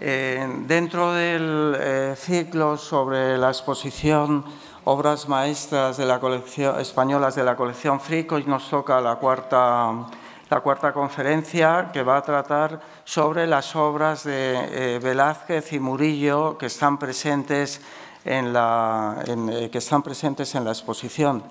Eh, dentro del eh, ciclo sobre la exposición Obras Maestras Españolas de la colección Frico hoy nos toca la cuarta, conferencia que va a tratar sobre las obras de eh, Velázquez y Murillo que están presentes en la, que están presentes en la exposición.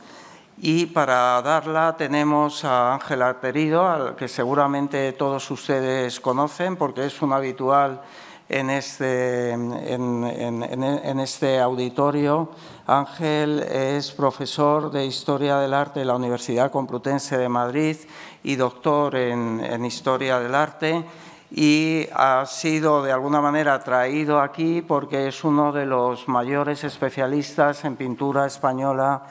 Y para darla tenemos a Ángela Terido, al que seguramente todos ustedes conocen porque es un habitual este, en este, auditorio. Ángel es profesor de Historia del Arte en la Universidad Complutense de Madrid y doctor en, Historia del Arte y ha sido de alguna manera traído aquí porque es uno de los mayores especialistas en pintura española,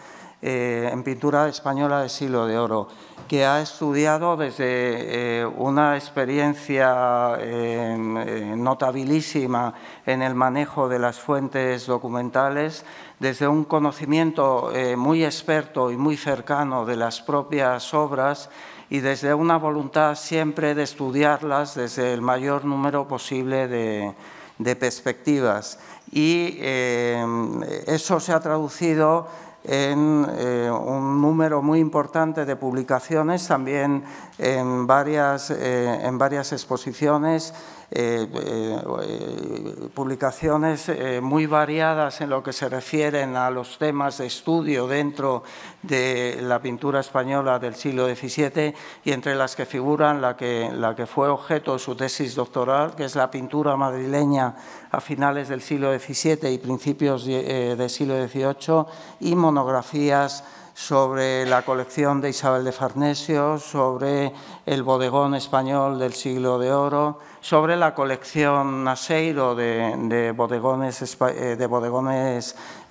eh, en pintura española del siglo de oro que ha estudiado desde eh, una experiencia eh, eh, notabilísima en el manejo de las fuentes documentales, desde un conocimiento muy experto y muy cercano de las propias obras y desde una voluntad siempre de estudiarlas desde el mayor número posible de, de perspectivas. Y eso se ha traducido en eh, un número muy importante de publicaciones, también en varias eh, exposiciones eh, eh, eh, publicaciones muy variadas en lo que se refieren a los temas de estudio dentro de la pintura española del siglo XVII y entre las que figuran la que, la que fue objeto de su tesis doctoral, que es la pintura madrileña a finales del siglo XVII y principios del siglo XVIII y monografías sobre la colección de Isabel de Farnesio, sobre el bodegón español del siglo de oro, sobre la colección Naseiro de, eh, bodegones,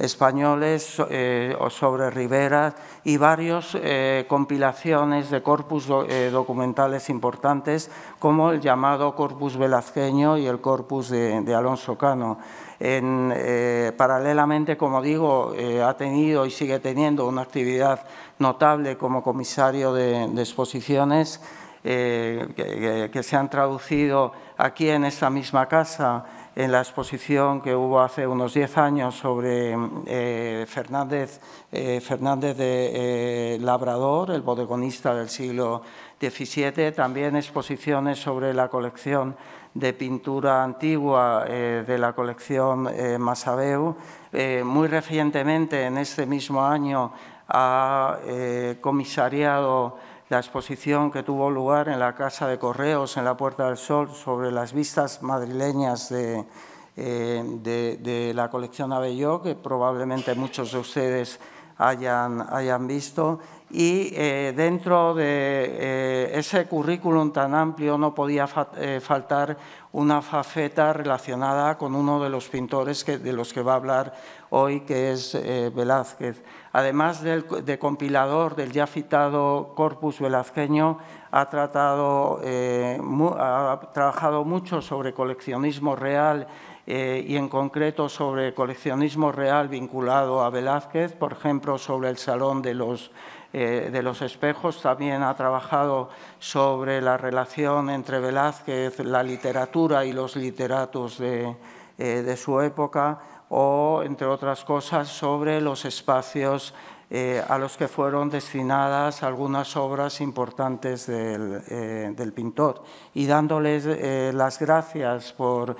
españoles eh, o sobre Rivera y varias eh, compilaciones de corpus documentales importantes como el llamado corpus velazqueño y el corpus de, Alonso Cano. paralelamente, como digo, ha tenido y sigue teniendo una actividad notable como comisario de exposiciones. Eh, que, se han traducido aquí en esta misma casa en la exposición que hubo hace unos diez años sobre eh, eh, Fernández, de Labrador, el bodegonista del siglo XVII, también exposiciones sobre la colección de pintura antigua de la colección Masabeu. muy recientemente, en este mismo año, ha comisariado la exposición que tuvo lugar en la Casa de Correos, en la Puerta del Sol, sobre las vistas madrileñas de, eh, la colección Abelló, que probablemente muchos de ustedes hayan, hayan visto. Y eh, dentro de eh, ese currículum tan amplio no podía faltar una faceta relacionada con uno de los pintores de los que va a hablar hoy, que es Velázquez además del, de compilador del ya citado corpus velazqueño, ha, eh, trabajado mucho sobre coleccionismo real eh, y en concreto sobre coleccionismo real vinculado a Velázquez, por ejemplo, sobre el Salón eh, de los, Espejos. También ha trabajado sobre la relación entre Velázquez, la literatura y los literatos de su época o, entre otras cosas, sobre los espacios eh, a los que fueron destinadas algunas obras importantes del, eh, pintor. Y dándoles eh, las gracias por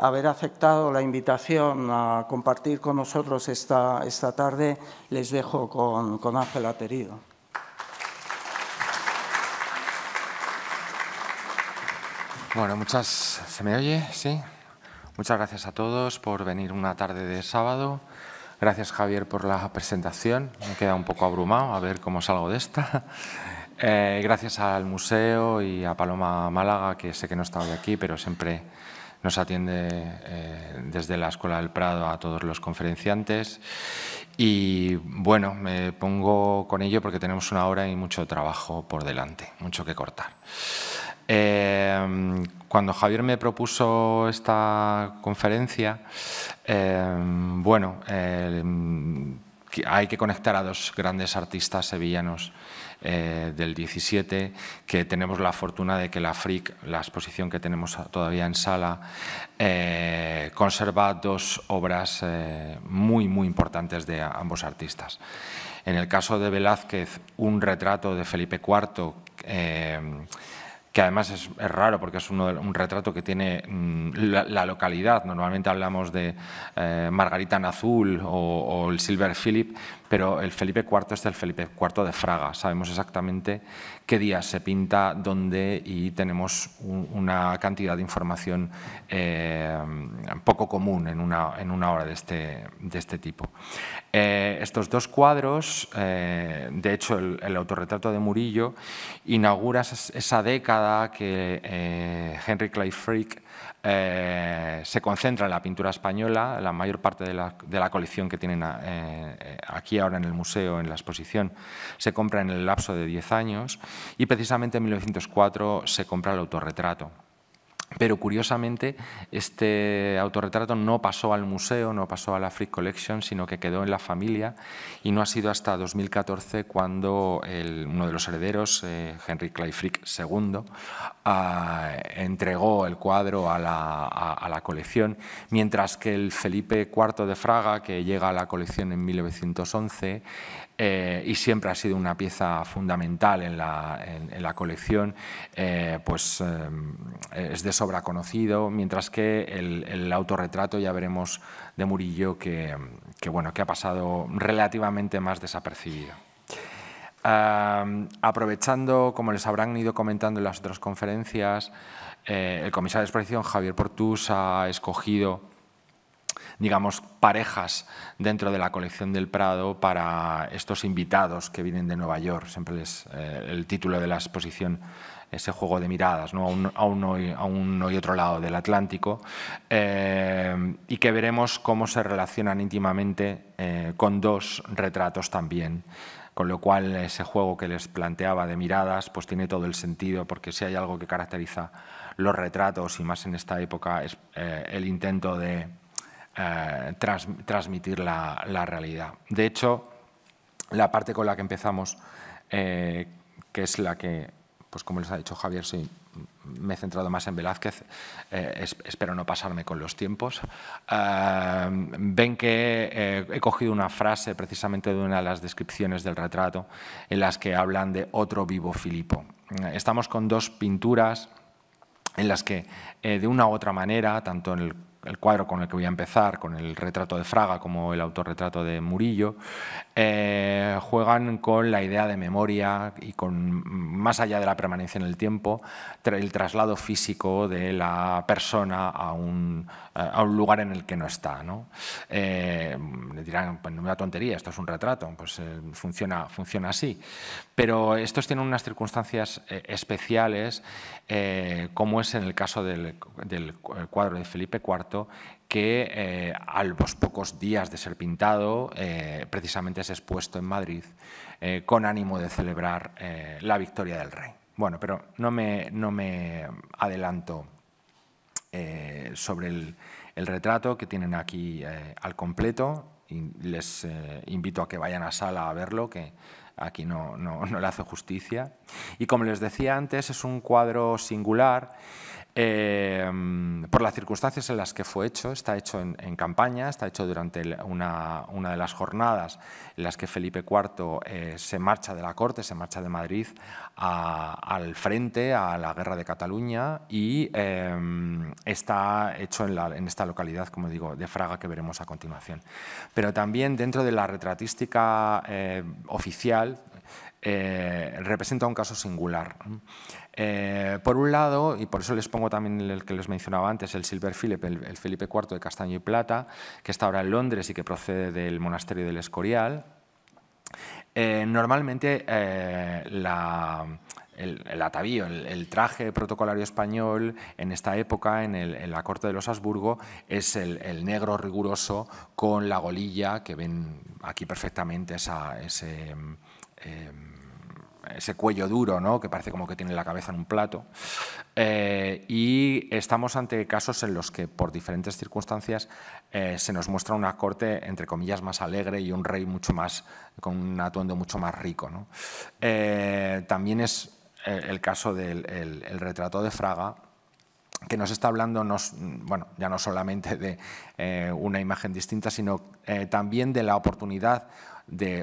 haber aceptado la invitación a compartir con nosotros esta, tarde, les dejo con, con Ángel Aterido. Bueno, muchas... ¿Se me oye? ¿Sí? Muchas gracias a todos por venir una tarde de sábado. Gracias, Javier, por la presentación. Me queda un poco abrumado a ver cómo salgo de esta. Eh, gracias al museo y a Paloma Málaga, que sé que no está hoy aquí, pero siempre nos atiende eh, desde la Escuela del Prado a todos los conferenciantes. Y bueno, me pongo con ello porque tenemos una hora y mucho trabajo por delante, mucho que cortar. Eh, cuando Javier me propuso esta conferencia, eh, bueno, eh, hay que conectar a dos grandes artistas sevillanos del 17, que tenemos la fortuna de que la FRIC, la exposición que tenemos todavía en sala, conserva dos obras muy, muy importantes de ambos artistas. En el caso de Velázquez, un retrato de Felipe IV que además es, raro porque es un retrato que tiene mm, la, localidad. Normalmente hablamos de eh, Margarita en azul o, o, el Silver Philip pero el Felipe IV es el Felipe IV de Fraga. Sabemos exactamente qué día se pinta, dónde y tenemos una cantidad de información eh, poco común en una, en una obra de este, de este tipo. Eh, estos dos cuadros, eh, de hecho el, autorretrato de Murillo, inaugura esa, esa década que Henry Clay Frick eh, se concentra en la pintura española, la mayor parte de la, colección que tienen eh, eh, aquí ahora en el museo, en la exposición, se compra en el lapso de 10 años y precisamente en 1904 se compra el autorretrato. Pero curiosamente, este autorretrato no pasó al museo, no pasó a la Frick Collection, sino que quedó en la familia y no ha sido hasta 2014 cuando uno de los herederos, eh, Henry Clay Frick II, entregó el cuadro a la, colección, mientras que el Felipe IV de Fraga, que llega a la colección en 1911, eh, y siempre ha sido una pieza fundamental en la, colección, eh, pues eh, es de sobra conocido, mientras que el, autorretrato, ya veremos, de Murillo, que, bueno, que ha pasado relativamente más desapercibido. aprovechando, como les habrán ido comentando en las otras conferencias, el comisario de exposición Javier Portús ha escogido digamos, parejas dentro de la colección del Prado para estos invitados que vienen de Nueva York. Siempre es eh, el título de la exposición ese juego de miradas ¿no? a, uno y, otro lado del Atlántico, eh, y que veremos cómo se relacionan íntimamente eh, con dos retratos también. Con lo cual ese juego que les planteaba de miradas pues tiene todo el sentido porque si hay algo que caracteriza los retratos y más en esta época es el intento de eh, transmitir la, realidad. De hecho, la parte con la que empezamos, eh, que es la que, pues como les ha dicho Javier, soy, me he centrado más en Velázquez, eh, espero no pasarme con los tiempos, ven que he cogido una frase precisamente de una de las descripciones del retrato en las que hablan de otro vivo Filipo. Estamos con dos pinturas en las que, de una u otra manera, tanto en el el cuadro con el que voy a empezar, con el retrato de Fraga como el autorretrato de Murillo, eh, juegan con la idea de memoria y con, más allá de la permanencia en el tiempo, el traslado físico de la persona a un eh, a un lugar en el que no está. ¿no? Eh, dirán, pues no me da tontería, esto es un retrato, pues eh, funciona, funciona así. Pero estos tienen unas circunstancias especiales, como es en el caso del, cuadro de Felipe IV, que eh, a los pocos días de ser pintado precisamente es expuesto en Madrid con ánimo de celebrar la victoria del rey. Bueno, pero no me, no me adelanto eh, sobre el, retrato que tienen aquí eh, al completo. Y les eh, invito a que vayan a sala a verlo, que aquí no, no le hace justicia. Y como les decía antes, es un cuadro singular Em, por las circunstancias en las que fue hecho, está hecho en, campaña, está hecho durante una, de las jornadas en las que Felipe IV eh, se marcha de la corte, se marcha de Madrid al frente, a la guerra de Cataluña y em, está hecho en, esta localidad, como digo, de Fraga que veremos a continuación. Pero también dentro de la retratística eh, oficial eh, representa un caso singular. Eh, por un lado, y por eso les pongo también el que les mencionaba antes, el Silver Philip, el, Felipe IV de Castaño y Plata, que está ahora en Londres y que procede del monasterio del Escorial, eh, normalmente el, atavío, el, traje protocolario español en esta época, en, la corte de los Habsburgo, es el, negro riguroso con la golilla, que ven aquí perfectamente esa, ese... Em, ese cuello duro, ¿no? que parece como que tiene la cabeza en un plato. Eh, y estamos ante casos en los que, por diferentes circunstancias, eh, se nos muestra una corte, entre comillas, más alegre y un rey mucho más, con un atuendo mucho más rico. Eh, también es el caso del retrato de Fraga, que nos está hablando bueno, ya no solamente de una imagen distinta, sino también de la oportunidad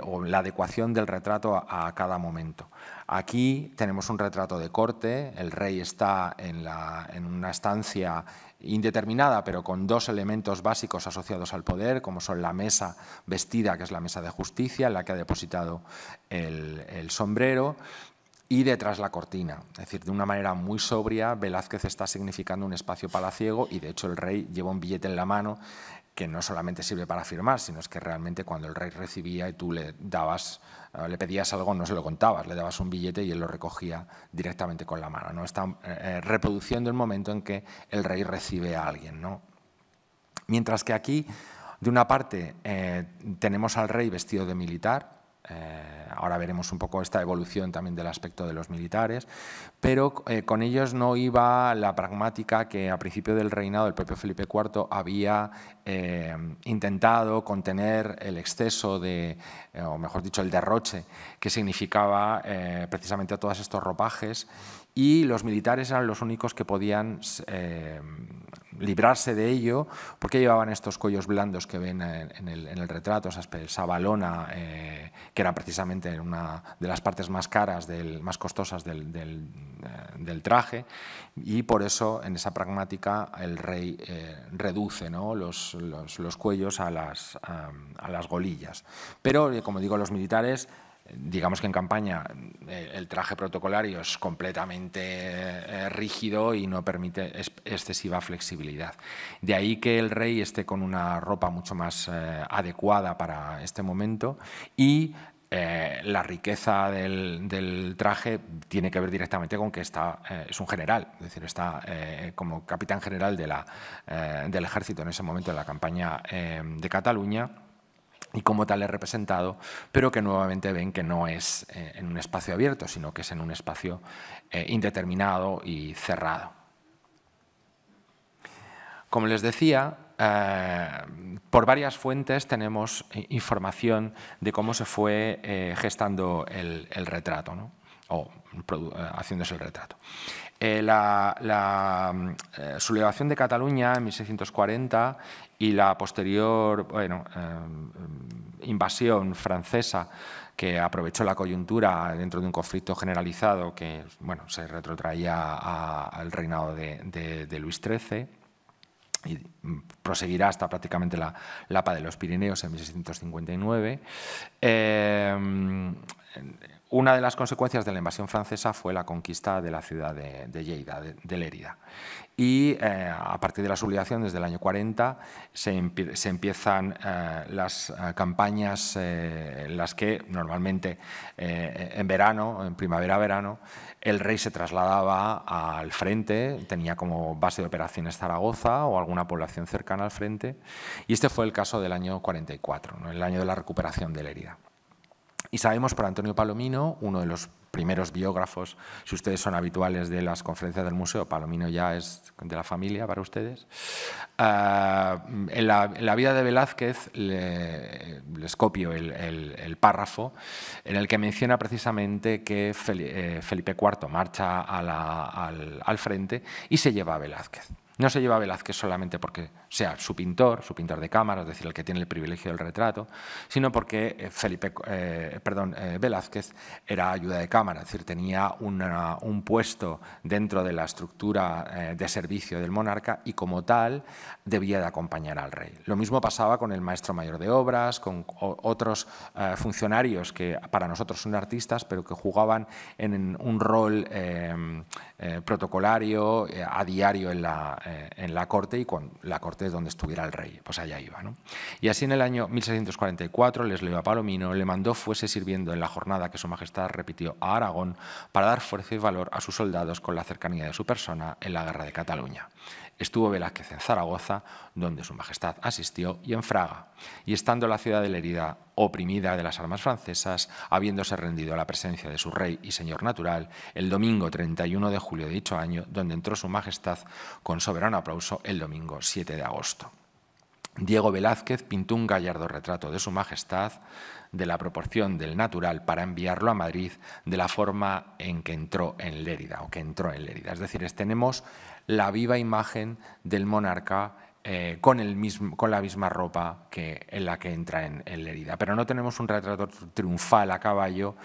o la adecuación del retrato a, cada momento. Aquí tenemos un retrato de corte, el rey está en, una estancia indeterminada, pero con dos elementos básicos asociados al poder, como son la mesa vestida, que es la mesa de justicia, en la que ha depositado el, el sombrero, y detrás la cortina. Es decir, de una manera muy sobria, Velázquez está significando un espacio palaciego y de hecho el rey lleva un billete en la mano que no solamente sirve para firmar, sino es que realmente cuando el rey recibía y tú le dabas, eh, le pedías algo, no se lo contabas, le dabas un billete y él lo recogía directamente con la mano. ¿no? Está eh, eh, reproduciendo el momento en que el rey recibe a alguien. ¿no? Mientras que aquí, de una parte, tenemos al rey vestido de militar, eh, ahora veremos un poco esta evolución también del aspecto de los militares, pero eh, con ellos no iba la pragmática que a principio del reinado el propio Felipe IV había eh, intentado contener el exceso de, o mejor dicho, el derroche que significaba precisamente a todos estos ropajes y los militares eran los únicos que podían eh, librarse de ello porque llevaban estos cuellos blandos que ven en el, retrato, esa, balona, eh, que era precisamente una de las partes más caras, más costosas eh, del, traje, y por eso en esa pragmática el rey reduce los, cuellos a las, a las golillas. Pero, como digo, los militares digamos que en campaña eh, el traje protocolario es completamente eh, rígido y no permite excesiva flexibilidad. De ahí que el rey esté con una ropa mucho más eh, adecuada para este momento y la riqueza del, traje tiene que ver directamente con que es un general, es decir, está como capitán general de la, del ejército en ese momento de la campaña de Cataluña y como tal es representado, pero que nuevamente ven que no es eh, en un espacio abierto, sino que es en un espacio eh, indeterminado y cerrado. Como les decía, eh, por varias fuentes tenemos información de cómo se fue gestando el, retrato, o haciéndose el retrato. Eh, la, sulevación mm, eh, sublevación de Cataluña en 1640 y la posterior em, invasión francesa que aprovechó la coyuntura dentro de un conflicto generalizado que bueno, se retrotraía al reinado de, de, Luis XIII y mm, proseguirá hasta prácticamente la, lapa de los Pirineos en 1659 una de las consecuencias de la invasión francesa fue la conquista de la ciudad de, Lleida, de, Lérida. Y eh, a partir de las obligaciones del año 40 se, empiezan eh, las eh, campañas, en las que normalmente en verano, en primavera-verano, el rey se trasladaba al frente, tenía como base de operaciones Zaragoza o alguna población cercana al frente. Y este fue el caso del año 44, el año de la recuperación de Lérida. Y sabemos por Antonio Palomino, uno de los primeros biógrafos, si ustedes son habituales de las conferencias del museo, Palomino ya es de la familia para ustedes. Ah, en, la, vida de Velázquez les copio el, párrafo en el que menciona precisamente que eh, Felipe IV marcha al frente y se lleva a Velázquez. No se lleva a Velázquez solamente porque sea su pintor, su pintor de cámara, es decir, el que tiene el privilegio del retrato, sino porque eh, Felipe, eh, perdón, eh, Velázquez era ayuda de cámara, es decir, tenía un puesto dentro de la estructura de servicio del monarca y como tal debía de acompañar al rey. Lo mismo pasaba con el maestro mayor de obras, con otros funcionarios que para nosotros son artistas, pero que jugaban en un rol protocolario a diario en la, en la corte y con la corte donde estuviera el rey. Pues allá iba. Y así en el año 1644 les leo a Palomino, le mandó fuese sirviendo en la jornada que su majestad repitió a Aragón para dar fuerza y valor a sus soldados con la cercanía de su persona en la guerra de Cataluña estuvo Velázquez en Zaragoza, donde su majestad asistió, y en Fraga, y estando la ciudad de Lerida oprimida de las armas francesas, habiéndose rendido a la presencia de su rey y señor natural, el domingo 31 de julio de dicho año, donde entró su majestad con soberano aplauso el domingo 7 de agosto. Diego Velázquez pintó un gallardo retrato de su majestad, de la proporción del natural para enviarlo a Madrid de la forma en que entró en Lérida o que entró en Lérida. Es decir, tenemos la viva imagen del monarca eh, con, el mismo, con la misma ropa que en la que entra en, la herida. Pero no tenemos un retrato triunfal a caballo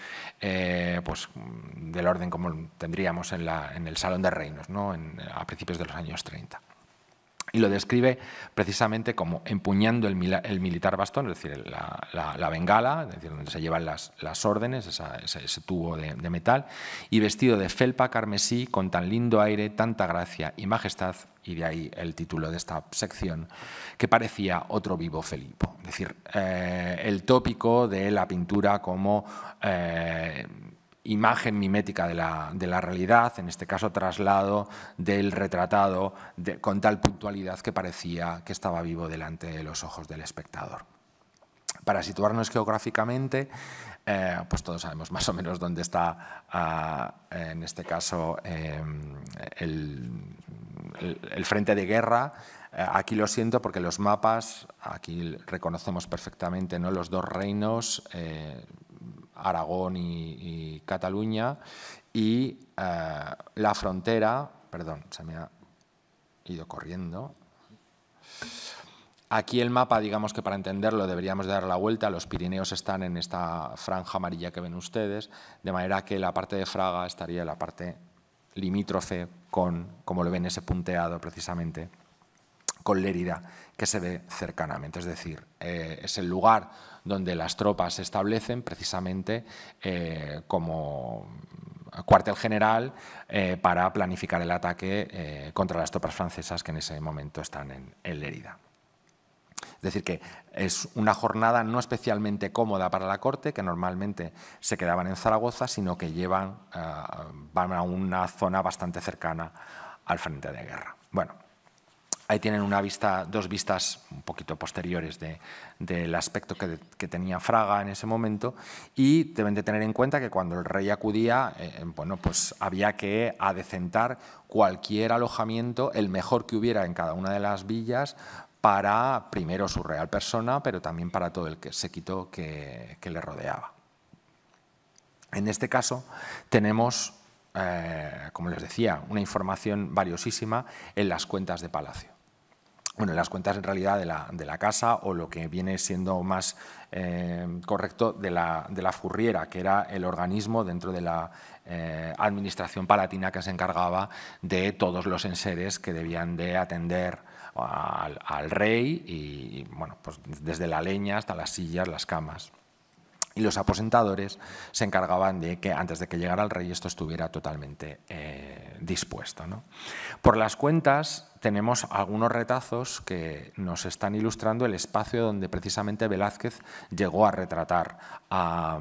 eh, pues, del orden como tendríamos en, la, en el Salón de Reinos ¿no? a principios de los años 30 y lo describe precisamente como empuñando el, militar bastón, es decir, la, bengala, es decir, donde se llevan las, órdenes, ese, tubo de, metal, y vestido de felpa carmesí con tan lindo aire, tanta gracia y majestad y de ahí el título de esta sección, que parecía otro vivo Felipo. Es decir, eh, el tópico de la pintura como eh, imagen mimética de la, realidad, en este caso traslado del retratado con tal puntualidad que parecía que estaba vivo delante de los ojos del espectador. Para situarnos geográficamente, eh, pues todos sabemos más o menos dónde está, ah, en este caso, em, el, frente de guerra, eh, Aquí lo siento porque los mapas, aquí reconocemos perfectamente ¿no? los dos reinos, eh, Aragón y, Cataluña, y eh, la frontera, perdón, se me ha ido corriendo. Aquí el mapa, digamos que para entenderlo deberíamos dar la vuelta, los Pirineos están en esta franja amarilla que ven ustedes, de manera que la parte de Fraga estaría en la parte limítrofe con, como lo ven ese punteado precisamente, con Lérida, que se ve cercanamente. Es decir, eh, es el lugar donde las tropas se establecen precisamente eh, como cuartel general eh, para planificar el ataque eh, contra las tropas francesas que en ese momento están en, Lerida, Es decir, que es una jornada no especialmente cómoda para la corte, que normalmente se quedaban en Zaragoza, sino que llevan, van a una zona bastante cercana al frente de guerra. Bueno, Ahí tienen dos vistas un poquito posteriores del aspecto que, tenía Fraga en ese momento y deben de tener en cuenta que cuando el rey acudía, eh, bueno, pues había que adecentar cualquier alojamiento, el mejor que hubiera en cada una de las villas para primero su real persona, pero también para todo el que se quitó que, le rodeaba. En este caso tenemos, eh, como les decía, una información valiosísima en las cuentas de Palacio bueno, las cuentas en realidad de la, casa o lo que viene siendo más eh, correcto de la, de la, furriera, que era el organismo dentro de la eh, administración palatina que se encargaba de todos los enseres que debían de atender al, al rey bueno, pues desde la leña hasta las sillas, las camas. Y los aposentadores se encargaban de que antes de que llegara el rey esto estuviera totalmente eh, dispuesto. Por las cuentas tenemos algunos retazos que nos están ilustrando el espacio donde precisamente Velázquez llegó a retratar a,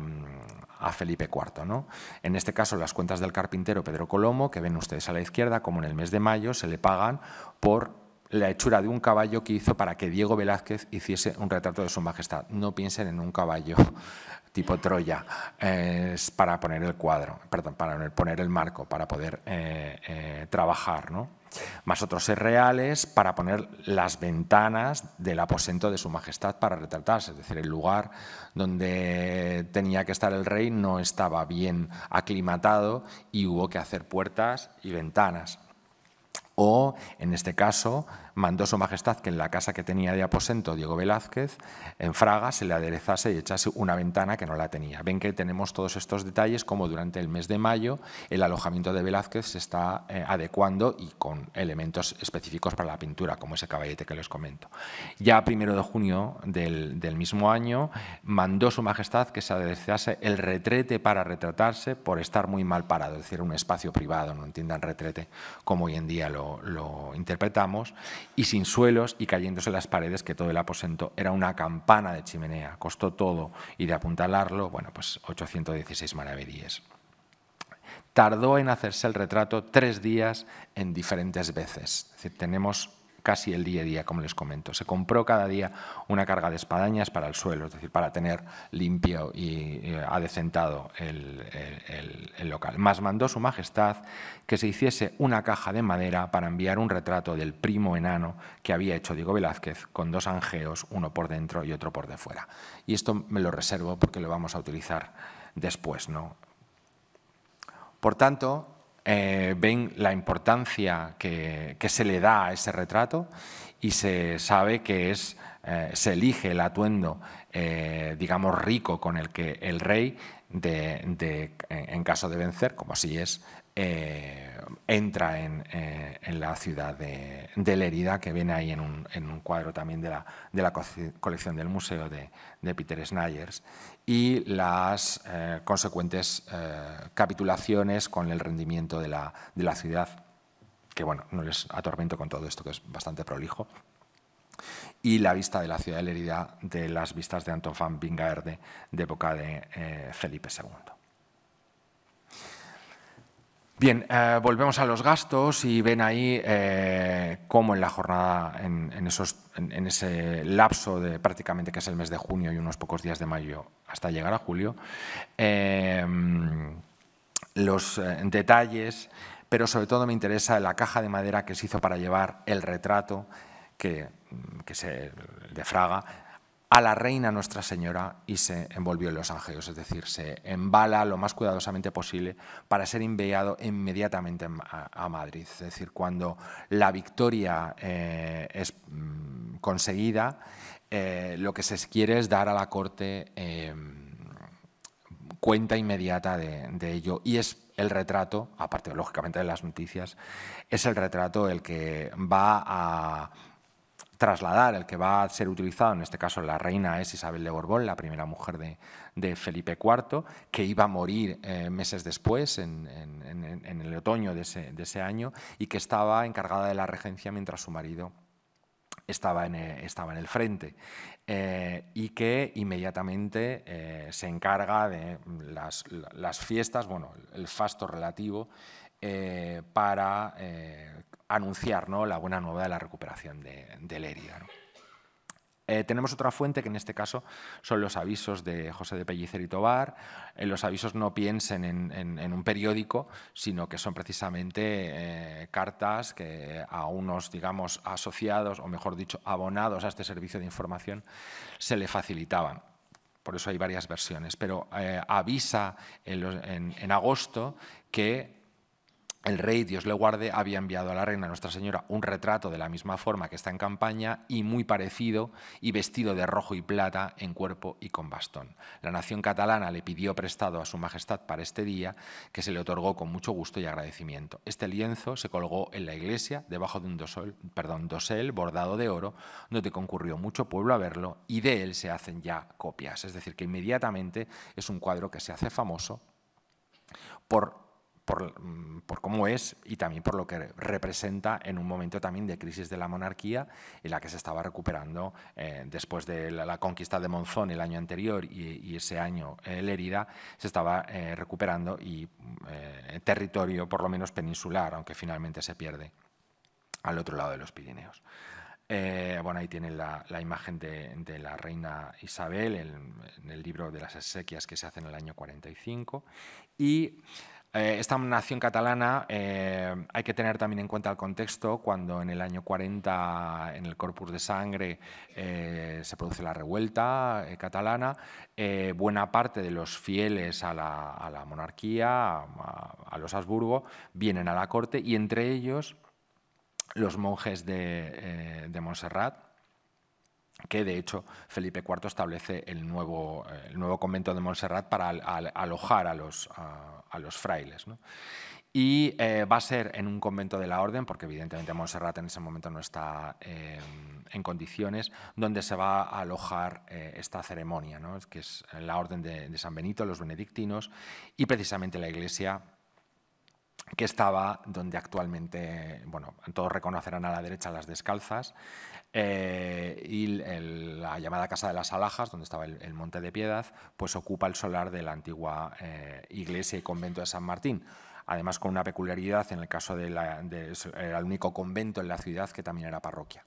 Felipe IV. ¿no? En este caso, las cuentas del carpintero Pedro Colomo, que ven ustedes a la izquierda, como en el mes de mayo se le pagan por la hechura de un caballo que hizo para que Diego Velázquez hiciese un retrato de su majestad. No piensen en un caballo tipo Troya eh, es para poner el cuadro, perdón, para poner el marco, para poder eh, eh, trabajar, ¿no? más otros reales para poner las ventanas del aposento de su majestad para retratarse, es decir, el lugar donde tenía que estar el rey no estaba bien aclimatado y hubo que hacer puertas y ventanas. O, en este caso, mandó su majestad que en la casa que tenía de aposento Diego Velázquez, en Fraga, se le aderezase y echase una ventana que no la tenía. Ven que tenemos todos estos detalles, como durante el mes de mayo el alojamiento de Velázquez se está eh, adecuando y con elementos específicos para la pintura, como ese caballete que les comento. Ya primero de junio del, mismo año, mandó su majestad que se aderezase el retrete para retratarse por estar muy mal parado, es decir, un espacio privado, no entiendan retrete como hoy en día lo, lo interpretamos, y sin suelos y cayéndose las paredes, que todo el aposento era una campana de chimenea. Costó todo y de apuntalarlo, bueno, pues 816 maravedíes. Tardó en hacerse el retrato tres días en diferentes veces. Es decir, tenemos casi el día a día, como les comento. Se compró cada día una carga de espadañas para el suelo, es decir, para tener limpio y eh, adecentado el, local. Más mandó su majestad que se hiciese una caja de madera para enviar un retrato del primo enano que había hecho Diego Velázquez con dos anjeos, uno por dentro y otro por de fuera. Y esto me lo reservo porque lo vamos a utilizar después, ¿no? Por tanto, eh, ven la importancia que, se le da a ese retrato y se sabe que es, eh, se elige el atuendo, eh, digamos, rico con el que el rey, en caso de vencer, como así es, entra en, la ciudad de, de, Lerida, que viene ahí en un, cuadro también de la, colección del Museo de, Peter Snyers y las eh, consecuentes eh, capitulaciones con el rendimiento de la, ciudad, que bueno, no les atormento con todo esto, que es bastante prolijo, y la vista de la ciudad de herida de las vistas de Anton van Vingaerde de época de eh, Felipe II. Bien, eh, volvemos a los gastos y ven ahí eh, cómo en la jornada, en, esos, en, ese lapso de prácticamente que es el mes de junio y unos pocos días de mayo hasta llegar a julio, em, los eh, detalles, pero sobre todo me interesa la caja de madera que se hizo para llevar el retrato que, que se defraga a la reina Nuestra Señora y se envolvió en los ángeles, es decir, se embala lo más cuidadosamente posible para ser enviado inmediatamente a, Madrid. Es decir, cuando la victoria eh, es mm, conseguida, eh, lo que se quiere es dar a la corte eh, cuenta inmediata de ello y es el retrato, aparte lógicamente de las noticias, es el retrato el que va a trasladar el que va a ser utilizado, en este caso la reina es Isabel de Borbón, la primera mujer de, Felipe IV, que iba a morir eh, meses después, en, el otoño de ese, año, y que estaba encargada de la regencia mientras su marido estaba en, eh, estaba en el frente. Eh, y que inmediatamente se encarga de las, las, fiestas, bueno, el fasto relativo, para anunciar ¿no? la buena nueva de la recuperación de, de eh, tenemos otra fuente que en este caso son los avisos de José de Pellicer y Tobar. Eh, los avisos no piensen en, un periódico, sino que son precisamente eh, cartas que a unos, digamos, asociados, o mejor dicho, abonados a este servicio de información, se le facilitaban. Por eso hay varias versiones, pero avisa en agosto que el rey, Dios le guarde, había enviado a la reina Nuestra Señora un retrato de la misma forma que está en campaña y muy parecido y vestido de rojo y plata en cuerpo y con bastón. La nación catalana le pidió prestado a su majestad para este día, que se le otorgó con mucho gusto y agradecimiento. Este lienzo se colgó en la iglesia debajo de un dosel, perdón, dosel bordado de oro, donde concurrió mucho pueblo a verlo y de él se hacen ya copias. Es decir, que inmediatamente es un cuadro que se hace famoso por Mm, por, cómo es y también por lo que representa en un momento también de crisis de la monarquía en la que se estaba recuperando eh, después de la, conquista de Monzón el año anterior y, ese año eh, la herida, se estaba eh, recuperando y territorio por lo menos peninsular, aunque finalmente se pierde al otro lado de los Pirineos. bueno, ahí tienen la, imagen de, la reina Isabel en, el libro de las exequias que se hace en el año 45. Y eh, esta nación catalana eh, hay que tener también en cuenta el contexto cuando en el año 40 en el Corpus de Sangre eh, se produce la revuelta catalana. buena parte de los fieles a la, monarquía, a, los Habsburgo, vienen a la corte y entre ellos los monjes de Montserrat, que de hecho Felipe IV establece el nuevo, eh, el nuevo convento de Montserrat para alojar a los, a, los frailes. Y eh, va a ser en un convento de la orden, porque evidentemente Montserrat en ese momento no está em, en condiciones, donde se va a alojar eh, esta ceremonia, que es la orden de, de San Benito, los benedictinos, y precisamente la iglesia que estaba donde actualmente, bueno, todos reconocerán a la derecha las descalzas, eh, y la llamada Casa de las Alhajas, donde estaba el, Monte de Piedad, pues ocupa el solar de la antigua eh, iglesia y convento de San Martín. Además, con una peculiaridad, en el caso de, la, el único convento en la ciudad que también era parroquia.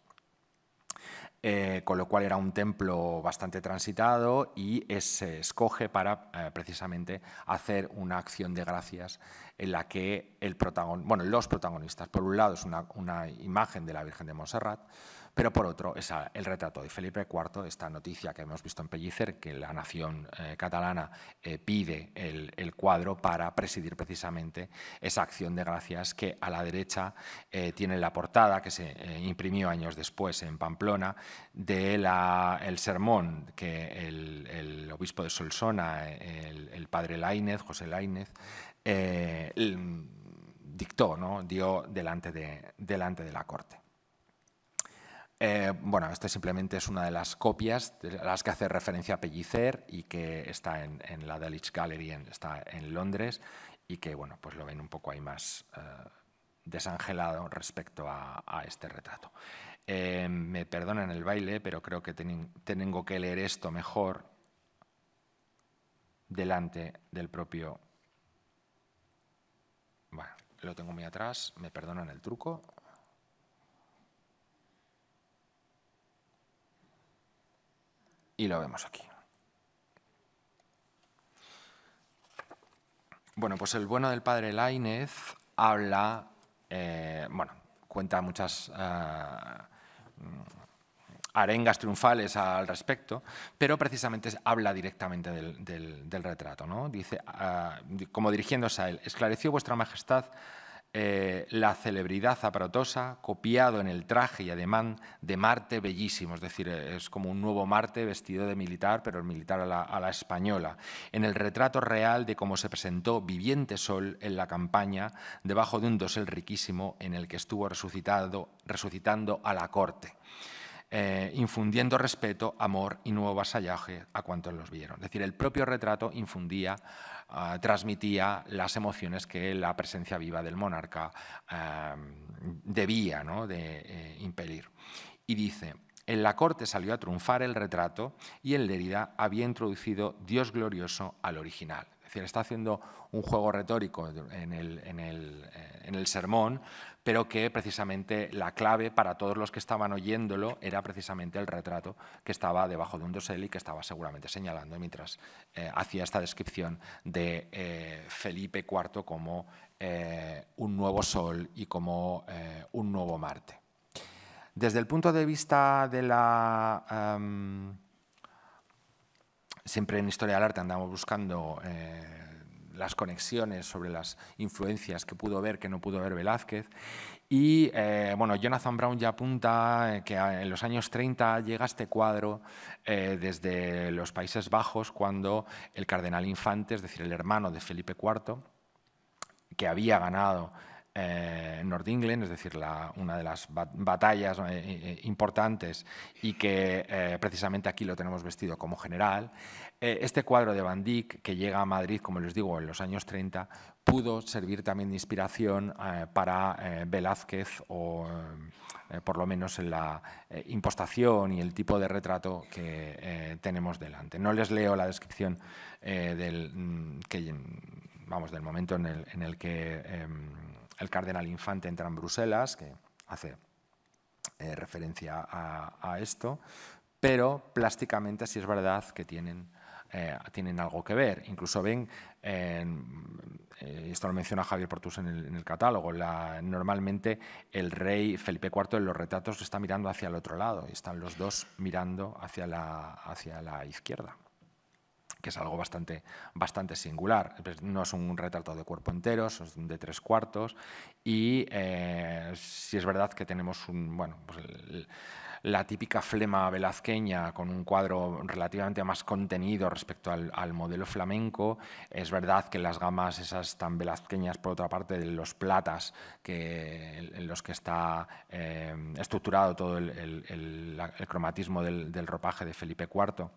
Eh, con lo cual era un templo bastante transitado y se escoge para precisamente hacer una acción de gracias en la que el protagon, bueno, los protagonistas, por un lado es una, una imagen de la Virgen de Montserrat, pero por otro, es el retrato de Felipe IV, esta noticia que hemos visto en Pellicer, que la nación eh, catalana eh, pide el, cuadro para presidir precisamente esa acción de gracias que a la derecha eh, tiene la portada que se imprimió años después en Pamplona, del el sermón que el, obispo de Solsona, el, padre Lainez, José Lainez, dictó, ¿no? dio delante de, delante de la corte. Eh, bueno, este simplemente es una de las copias de las que hace referencia a Pellicer y que está en, la dalitz Gallery, en, está en Londres, y que bueno, pues lo ven un poco ahí más eh, desangelado respecto a, este retrato. Eh, me perdonan el baile, pero creo que tengo que leer esto mejor delante del propio... Bueno, lo tengo muy atrás, me perdonan el truco, y lo vemos aquí. Bueno, pues el bueno del padre Lainez habla, eh, bueno, cuenta muchas eh, arengas triunfales al respecto, pero precisamente habla directamente del, retrato. ¿no? Dice, ah, como dirigiéndose a él, esclareció vuestra majestad eh, la celebridad aparatosa, copiado en el traje y ademán de Marte bellísimo, es decir, eh, es como un nuevo Marte vestido de militar, pero el militar a la, española, en el retrato real de cómo se presentó viviente Sol en la campaña, debajo de un dosel riquísimo en el que estuvo resucitando a la corte. Eh, infundiendo respeto, amor y nuevo vasallaje a cuantos los vieron. Es decir, el propio retrato infundía, ah, transmitía las emociones que la presencia viva del monarca ah, debía ¿no? de eh, impelir. Y dice, en la corte salió a triunfar el retrato y en Lérida había introducido Dios glorioso al original. Es decir, está haciendo un juego retórico en el, en el eh, sermón pero que precisamente la clave para todos los que estaban oyéndolo era precisamente el retrato que estaba debajo de un dosel y que estaba seguramente señalando mientras eh, hacía esta descripción de eh, Felipe IV como eh, un nuevo sol y como un nuevo Marte. Desde el punto de vista de la... Em, siempre en Historia del Arte andamos buscando las conexiones, sobre las influencias que pudo ver, que no pudo ver Velázquez. Y eh, bueno, Jonathan Brown ya apunta eh, que en los años 30 llega este cuadro eh, desde los Países Bajos, cuando el cardenal Infante, es decir, el hermano de Felipe IV, que había ganado eh, england es decir, una de las batallas eh, eh, importantes y que eh, precisamente aquí lo tenemos vestido como general. este cuadro de Van Dyck, que llega a Madrid, como les digo, en los años 30, pudo servir también de inspiración para Velázquez o por lo menos en la impostación y el tipo de retrato que tenemos delante. No les leo la descripción del, mm, vamos, del momento en el que em, el cardenal Infante entra en Bruselas, que hace eh, referencia a, esto, pero plásticamente sí es verdad que tienen, eh, tienen algo que ver. Incluso ven, eh, esto lo menciona Javier Portus en el, catálogo, la, normalmente el rey Felipe IV en los retratos está mirando hacia el otro lado y están los dos mirando hacia la, hacia la izquierda que es algo bastante, bastante singular. Pues, no es un retrato de cuerpo entero, es de tres cuartos y eh, si es verdad que tenemos un, bueno, pues la típica flema velazqueña con un cuadro relativamente más contenido respecto al, modelo flamenco. Es verdad que las gamas esas tan velazqueñas, por otra parte, de los platas que, en los que está eh, estructurado todo el, cromatismo del ropaje de Felipe IV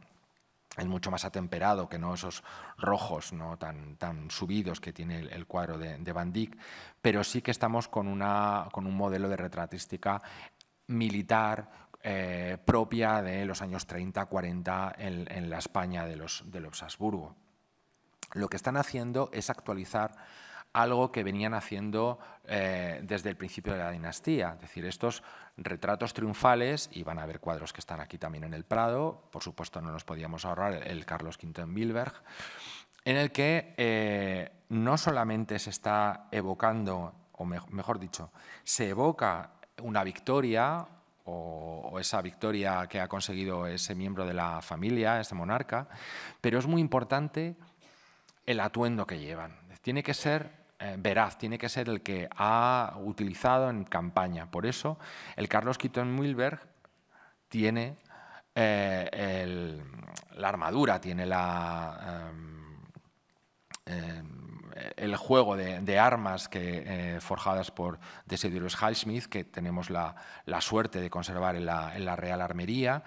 es mucho más atemperado que no esos rojos ¿no? Tan, tan subidos que tiene el, cuadro de, Van Dyck, pero sí que estamos con, una, con un modelo de retratística militar eh, propia de los años 30-40 en, la España de los, de los Habsburgo. Lo que están haciendo es actualizar algo que venían haciendo eh, desde el principio de la dinastía. Es decir, estos retratos triunfales, y van a haber cuadros que están aquí también en el Prado, por supuesto no nos podíamos ahorrar el Carlos V en Bilberg, en el que eh, no solamente se está evocando, o mejor dicho, se evoca una victoria o, esa victoria que ha conseguido ese miembro de la familia, ese monarca, pero es muy importante el atuendo que llevan. Tiene que ser eh, veraz, tiene que ser el que ha utilizado en campaña. Por eso el Carlos en Milberg tiene eh, la armadura, tiene em, em, el juego de, armas que, eh, forjadas por Desiderius Halsmith, que tenemos la, suerte de conservar en la Real Armería,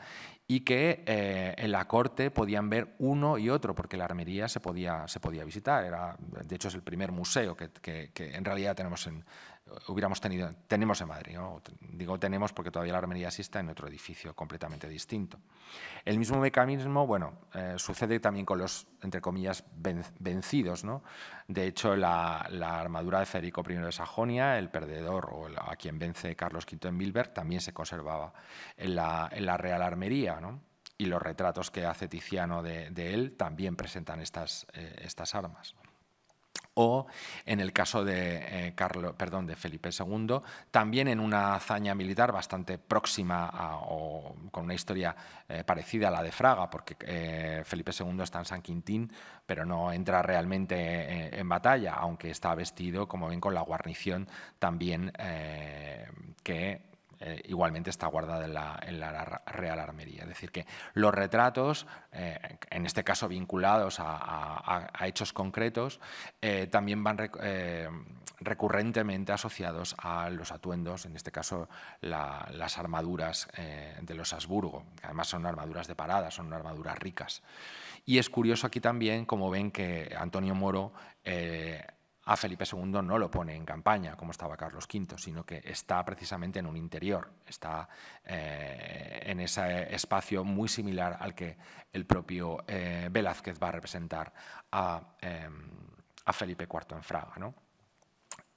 y que eh, en la corte podían ver uno y otro, porque la armería se podía, se podía visitar. Era, de hecho, es el primer museo que, que en realidad tenemos en, hubiéramos tenido, tenemos en Madrid, digo tenemos porque todavía la armería está en otro edificio completamente distinto. El mismo mecanismo, bueno, eh, sucede también con los, entre comillas, vencidos, ¿no? De hecho, la, armadura de Federico I de Sajonia, el perdedor o a quien vence Carlos V en Milberg, también se conservaba en la, en la Real Armería, ¿no? Y los retratos que hace Tiziano de, él también presentan estas, eh, estas armas o en el caso de, eh, perdón, de Felipe II, también en una hazaña militar bastante próxima o con una historia eh, parecida a la de Fraga, porque eh, Felipe II está en San Quintín, pero no entra realmente en, en batalla, aunque está vestido, como ven, con la guarnición también que eh, igualmente está guardada en la, Real Armería. Es decir, que los retratos, eh, en este caso vinculados a, hechos concretos, eh, también van recurrentemente asociados a los atuendos, en este caso las armaduras de los Habsburgo, que además son armaduras de parada, son armaduras ricas. Y es curioso aquí también, como ven, que Antonio Moro a Felipe II no lo pone en campaña, como estaba Carlos V, sino que está precisamente en un interior, está eh, en ese espacio muy similar al que el propio eh, Velázquez va a representar a, em, Felipe IV en Fraga.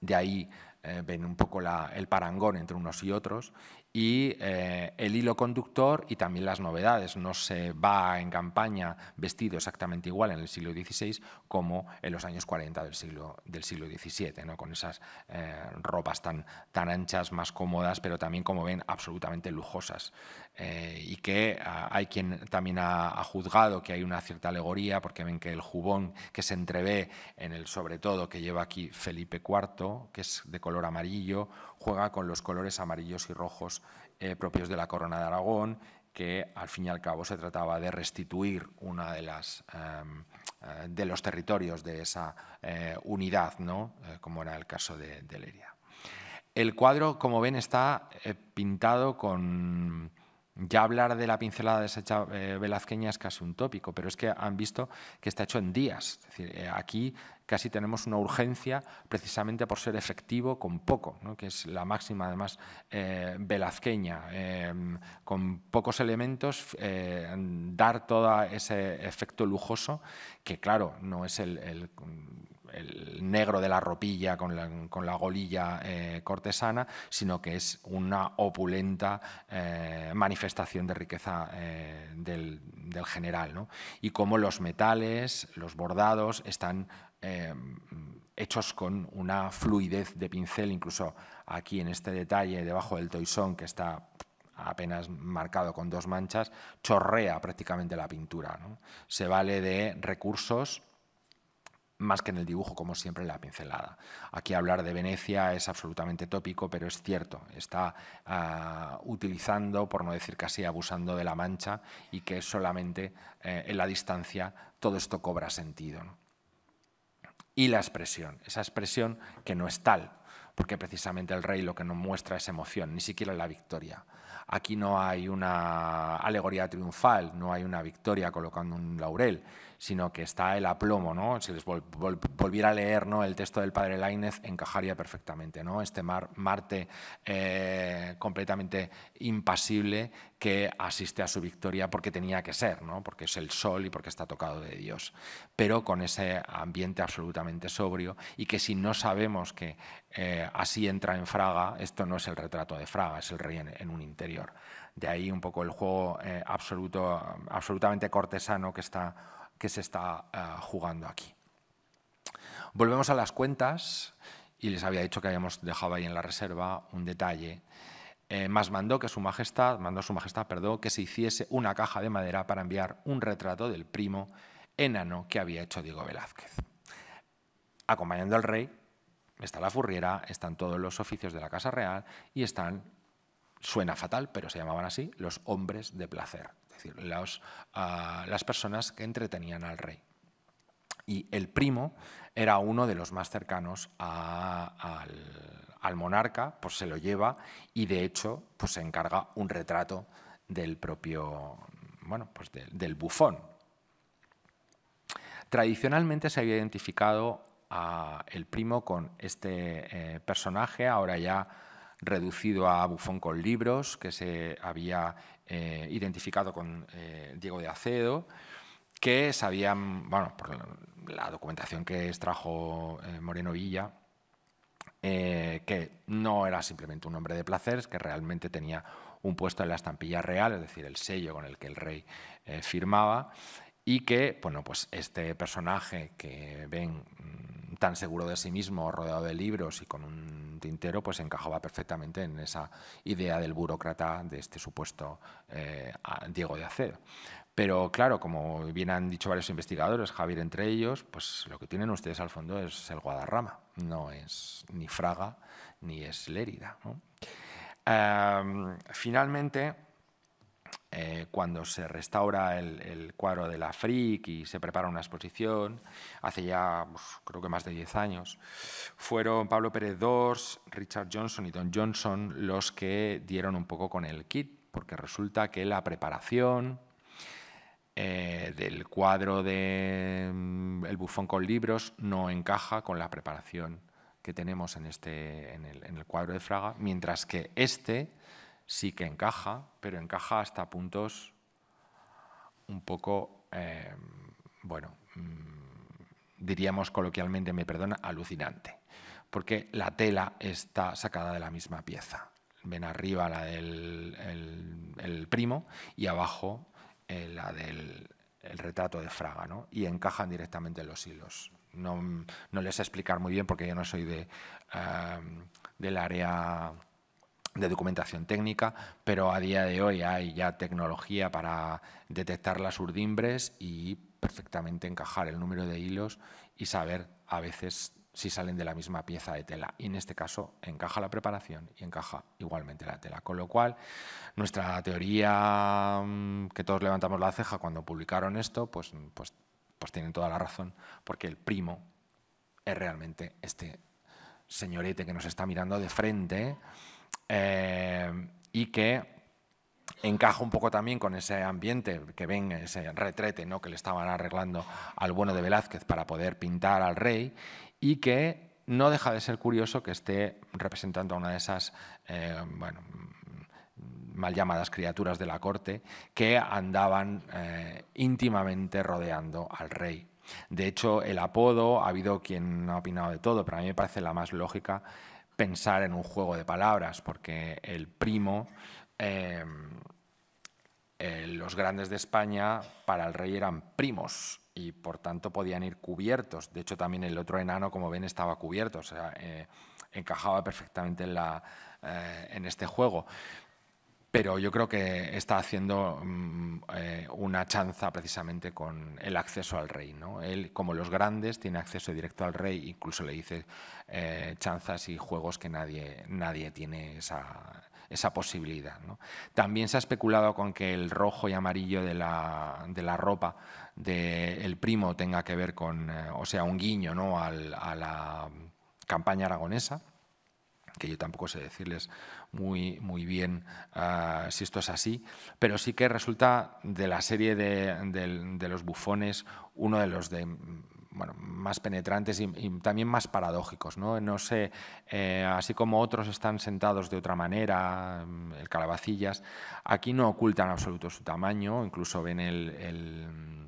De ahí eh, ven un poco el parangón entre unos y otros y eh, el hilo conductor y también las novedades. No se va en campaña vestido exactamente igual en el siglo XVI como en los años 40 del siglo, del siglo XVII, ¿no? con esas eh, ropas tan, tan anchas, más cómodas, pero también, como ven, absolutamente lujosas. Eh, y que ah, hay quien también ha, juzgado que hay una cierta alegoría, porque ven que el jubón que se entrevé en el sobre todo que lleva aquí Felipe IV, que es de color amarillo, juega con los colores amarillos y rojos eh, propios de la corona de Aragón, que al fin y al cabo se trataba de restituir una de las em, eh, de los territorios de esa unidad, ¿no? como era el caso de, de, Leria. El cuadro, como ven, está pintado con ya hablar de la pincelada deshecha eh, velazqueña es casi un tópico, pero es que han visto que está hecho en días. Eh, aquí casi tenemos una urgencia precisamente por ser efectivo con poco, que es la máxima además eh, velazqueña. Em, con pocos elementos dar todo ese efecto lujoso que claro, no es el el negro de la ropilla con la, golilla eh, cortesana, sino que es una opulenta eh, manifestación de riqueza eh, del, general. Y cómo los metales, los bordados, están hechos con una fluidez de pincel, incluso aquí en este detalle debajo del toisón que está apenas marcado con dos manchas, chorrea prácticamente la pintura. Se vale de recursos más que en el dibujo, como siempre, la pincelada. Aquí hablar de Venecia es absolutamente tópico, pero es cierto, está ah, utilizando, por no decir casi abusando de la mancha, y que solamente eh, en la distancia todo esto cobra sentido. Y la expresión, esa expresión que no es tal, porque precisamente el rey lo que no muestra es emoción, ni siquiera la victoria. Aquí no hay una alegoría triunfal, no hay una victoria colocando un laurel, sino que está el aplomo, ¿no? Si les volviera a leer ¿no? el texto del padre Lainez, encajaría perfectamente, ¿no? Este mar Marte eh, completamente impasible que asiste a su victoria porque tenía que ser, ¿no? Porque es el sol y porque está tocado de Dios, pero con ese ambiente absolutamente sobrio y que si no sabemos que eh, así entra en Fraga, esto no es el retrato de Fraga, es el rey en, un interior. De ahí un poco el juego eh, absoluto, absolutamente cortesano que está que se está eh, jugando aquí. Volvemos a las cuentas y les había dicho que habíamos dejado ahí en la reserva un detalle. Eh, más mandó que su majestad, mandó a su majestad, perdón, que se hiciese una caja de madera para enviar un retrato del primo enano que había hecho Diego Velázquez. Acompañando al rey está la furriera, están todos los oficios de la Casa Real y están, suena fatal, pero se llamaban así, los hombres de placer, es decir, ah, las personas que entretenían al rey. Y el primo era uno de los más cercanos al, monarca, pues se lo lleva y de hecho pues se encarga un retrato del propio, bueno, pues del bufón. Tradicionalmente se había identificado al primo con este eh, personaje, ahora ya reducido a bufón con libros, que se había eh, identificado con eh, Diego de Acedo, que sabían, bueno, por la documentación que extrajo eh, Moreno Villa, que no era simplemente un hombre de placeres, que realmente tenía un puesto en la estampilla real, es decir, el sello con el que el rey firmaba, y que, bueno, pues este personaje que ven mm, tan seguro de sí mismo, rodeado de libros y con un tintero, pues encajaba perfectamente en esa idea del burócrata de este supuesto eh, Diego de Acero. Pero claro, como bien han dicho varios investigadores, Javier entre ellos, pues lo que tienen ustedes al fondo es el Guadarrama, no es ni Fraga ni es Lérida. Em, finalmente, eh, cuando se restaura el, cuadro de la Frick y se prepara una exposición, hace ya pues, creo que más de 10 años, fueron Pablo Pérez Dors, Richard Johnson y Don Johnson los que dieron un poco con el kit, porque resulta que la preparación eh, del cuadro de mm, El bufón con libros no encaja con la preparación que tenemos en, este, en, el, en el cuadro de Fraga, mientras que este sí que encaja, pero encaja hasta puntos un poco, eh, bueno, mm, diríamos coloquialmente, me perdona, alucinante, porque la tela está sacada de la misma pieza. Ven arriba la del primo y abajo eh, la del retrato de Fraga, ¿no? Y encajan directamente los hilos. No, les a explicar muy bien porque yo no soy de, eh, del área de documentación técnica, pero a día de hoy hay ya tecnología para detectar las urdimbres y perfectamente encajar el número de hilos y saber a veces si salen de la misma pieza de tela. Y en este caso encaja la preparación y encaja igualmente la tela. Con lo cual, nuestra teoría mm, que todos levantamos la ceja cuando publicaron esto, pues, pues, pues tienen toda la razón, porque el primo es realmente este señorete que nos está mirando de frente. Eh, y que encaja un poco también con ese ambiente que ven, ese retrete ¿no? que le estaban arreglando al bueno de Velázquez para poder pintar al rey y que no deja de ser curioso que esté representando a una de esas eh, mal llamadas criaturas de la corte que andaban eh, íntimamente rodeando al rey. De hecho, el apodo, ha habido quien ha opinado de todo, pero a mí me parece la más lógica, pensar en un juego de palabras, porque el primo, em, eh, los grandes de España para el rey eran primos y por tanto podían ir cubiertos. De hecho, también el otro enano, como ven, estaba cubierto, o sea, eh, encajaba perfectamente en, la, eh, en este juego pero yo creo que está haciendo mm, eh, una chanza precisamente con el acceso al rey. Él, como los grandes, tiene acceso directo al rey, incluso le dice eh, chanzas y juegos que nadie, tiene esa, posibilidad. También se ha especulado con que el rojo y amarillo de la, ropa del primo tenga que ver con, eh, o sea, un guiño a la campaña aragonesa, que yo tampoco sé decirles muy, bien ah, si esto es así, pero sí que resulta de la serie de, los bufones uno de los mm, más penetrantes y, también más paradójicos. No, sé, eh, así como otros están sentados de otra manera, mm, el calabacillas, aquí no ocultan absoluto su tamaño, incluso ven el, mm,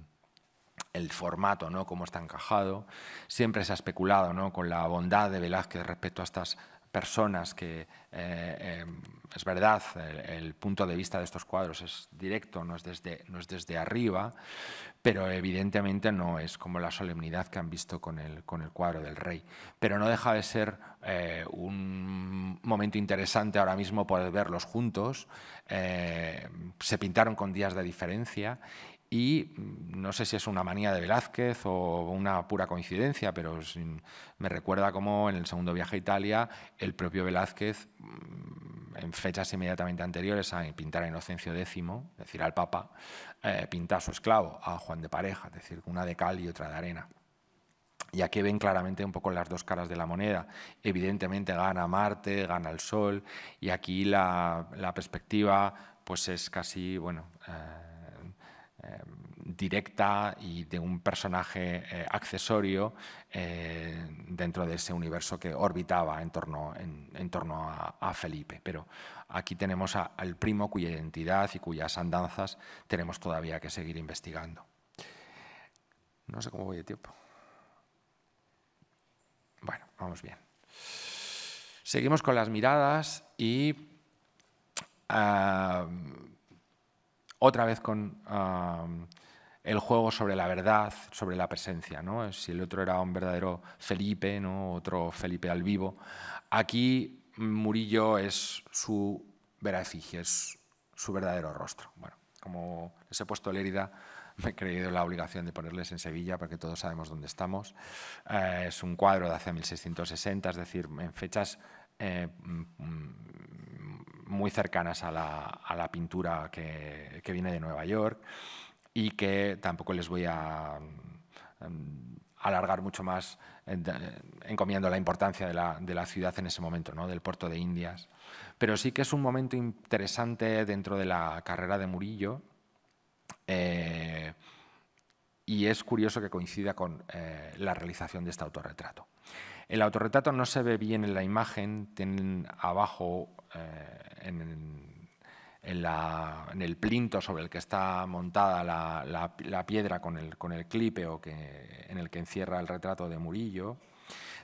formato, ¿no? cómo está encajado. Siempre se ha especulado con la bondad de Velázquez respecto a estas personas que, eh, em, es verdad, el, punto de vista de estos cuadros es directo, no es, desde, desde arriba, pero evidentemente no es como la solemnidad que han visto con el, con el cuadro del rey. Pero no deja de ser eh, un momento interesante ahora mismo poder verlos juntos. Eh, se pintaron con días de diferencia y mm, no sé si es una manía de Velázquez o una pura coincidencia, pero me recuerda como en el segundo viaje a Italia el propio Velázquez, mm, en fechas inmediatamente anteriores a pintar a Inocencio X, es decir, al Papa, eh, pinta a su esclavo, a Juan de Pareja, es decir, una de cal y otra de arena. Y aquí ven claramente un poco las dos caras de la moneda. Evidentemente gana Marte, gana el Sol, y aquí la, perspectiva pues es casi, bueno... Eh, Em, directa y de un personaje eh, accesorio eh, dentro de ese universo que orbitaba en torno, en, torno a, Felipe. Pero aquí tenemos al primo cuya identidad y cuyas andanzas tenemos todavía que seguir investigando. No sé cómo voy de tiempo. Bueno, vamos bien. Seguimos con las miradas y... Ah, otra vez con el juego sobre la verdad, sobre la presencia. ¿no? Si el otro era un verdadero Felipe, ¿no? otro Felipe al vivo, aquí Murillo es su verafigie, es su verdadero rostro. Bueno, como les he puesto Lérida, me he creído la obligación de ponerles en Sevilla porque todos sabemos dónde estamos. Eh, es un cuadro de hace 1660, es decir, en fechas eh, mm, muy cercanas a la, pintura que, viene de Nueva York y que tampoco les voy a mm, alargar mucho más encomiendo la importancia de la, ciudad en ese momento, del puerto de Indias. Pero sí que es un momento interesante dentro de la carrera de Murillo eh, y es curioso que coincida con eh, la realización de este autorretrato. El autorretrato no se ve bien en la imagen, tienen abajo eh, en, el plinto sobre el que está montada la, piedra con el, clipe o en el que encierra el retrato de Murillo,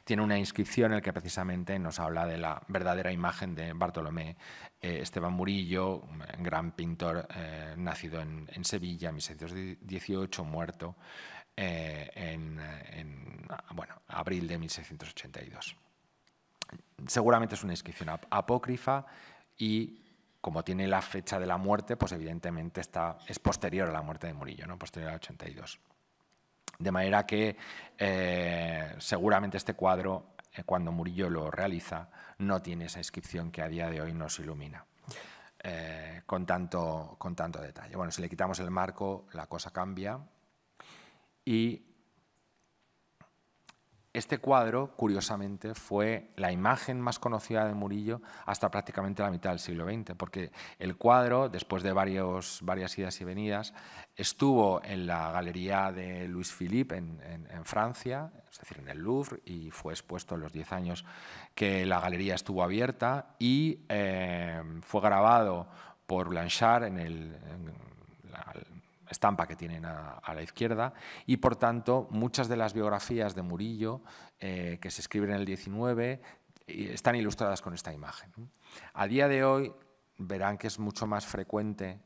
tiene una inscripción en la que precisamente nos habla de la verdadera imagen de Bartolomé eh, Esteban Murillo, gran pintor eh, nacido en, Sevilla en 1618, muerto en, abril de 1682 seguramente es una inscripción apócrifa y como tiene la fecha de la muerte, pues evidentemente está, es posterior a la muerte de Murillo, ¿no? posterior al 82. De manera que eh, seguramente este cuadro, eh, cuando Murillo lo realiza, no tiene esa inscripción que a día de hoy nos ilumina eh, con, tanto, con tanto detalle. Bueno, si le quitamos el marco, la cosa cambia y este cuadro, curiosamente, fue la imagen más conocida de Murillo hasta prácticamente la mitad del siglo XX, porque el cuadro, después de varios, varias idas y venidas, estuvo en la galería de louis Philippe en, Francia, es decir, en el Louvre, y fue expuesto en los 10 años que la galería estuvo abierta y eh, fue grabado por Blanchard en el estampa que tienen a, la izquierda y, por tanto, muchas de las biografías de Murillo eh, que se escriben en el 19 están ilustradas con esta imagen. A día de hoy verán que es mucho más frecuente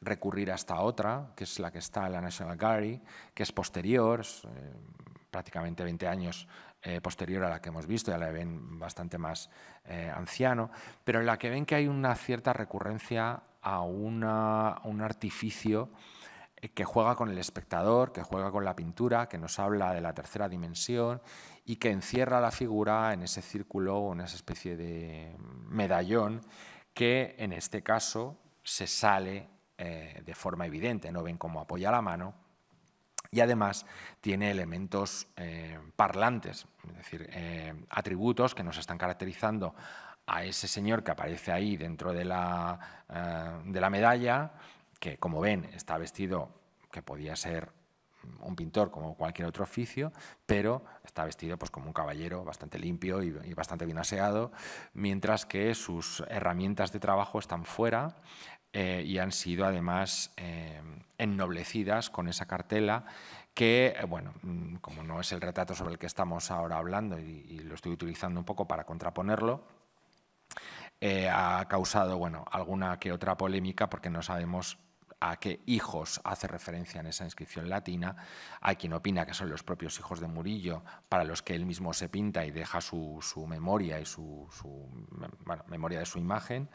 recurrir a esta otra, que es la que está en la National Gallery, que es posterior, eh, prácticamente 20 años eh, posterior a la que hemos visto, ya la ven bastante más anciano, pero en la que ven que hay una cierta recurrencia a, a un artificio eh, que juega con el espectador, que juega con la pintura, que nos habla de la tercera dimensión y que encierra la figura en ese círculo o en esa especie de medallón que en este caso se sale eh, de forma evidente, no ven cómo apoya la mano y además tiene elementos eh, parlantes, es decir, atributos que nos están caracterizando a ese señor que aparece ahí dentro de la medalla que como ven está vestido que podía ser un pintor como cualquier otro oficio, pero está vestido pues, como un caballero, bastante limpio y, bastante bien aseado, mientras que sus herramientas de trabajo están fuera eh, y han sido además eh, ennoblecidas con esa cartela que, eh, bueno, mm, como no es el retrato sobre el que estamos ahora hablando y, lo estoy utilizando un poco para contraponerlo, ha causado bueno, alguna que otra polémica porque no sabemos a qué hijos hace referencia en esa inscripción latina. Hay quien opina que son los propios hijos de Murillo, para los que él mismo se pinta y deja su, memoria y su, memoria de su imagen,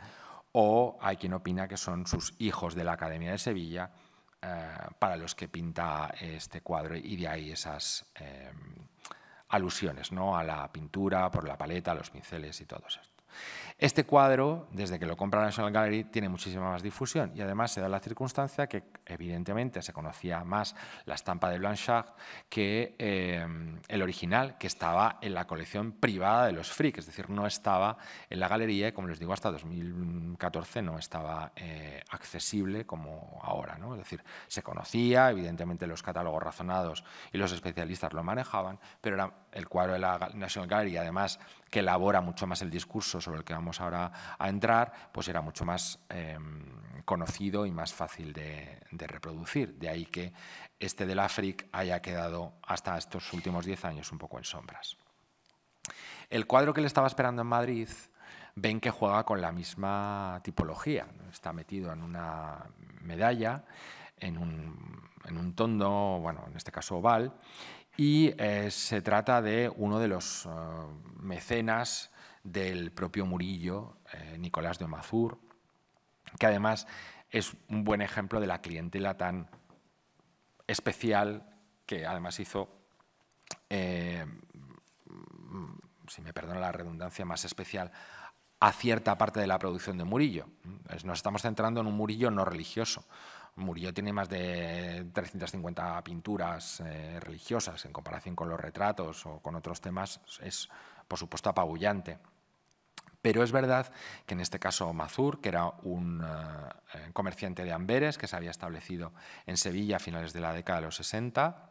o hay quien opina que son sus hijos de la Academia de Sevilla, eh, para los que pinta este cuadro y de ahí esas em, alusiones ¿no? a la pintura, por la paleta, los pinceles y todo esto. Este cuadro, desde que lo compra National Gallery, tiene muchísima más difusión y además se da la circunstancia que evidentemente se conocía más la estampa de Blanchard que eh, el original, que estaba en la colección privada de los Frick, es decir, no estaba en la galería y, como les digo, hasta 2014 no estaba eh, accesible como ahora. ¿no? Es decir, se conocía, evidentemente los catálogos razonados y los especialistas lo manejaban, pero era el cuadro de la National Gallery, además, que elabora mucho más el discurso sobre el que vamos ahora a entrar, pues era mucho más em, conocido y más fácil de, reproducir. De ahí que este del África haya quedado hasta estos últimos diez años un poco en sombras. El cuadro que le estaba esperando en Madrid, ven que juega con la misma tipología. Está metido en una medalla, en un, en un tondo, bueno, en este caso oval, y eh, se trata de uno de los eh, mecenas del propio Murillo, eh, Nicolás de Mazur, que además es un buen ejemplo de la clientela tan especial que además hizo, eh, si me perdona la redundancia, más especial a cierta parte de la producción de Murillo. Nos estamos centrando en un Murillo no religioso. Murillo tiene más de 350 pinturas eh, religiosas en comparación con los retratos o con otros temas. Es, por supuesto, apabullante. Pero es verdad que en este caso Mazur, que era un eh, comerciante de Amberes que se había establecido en Sevilla a finales de la década de los 60,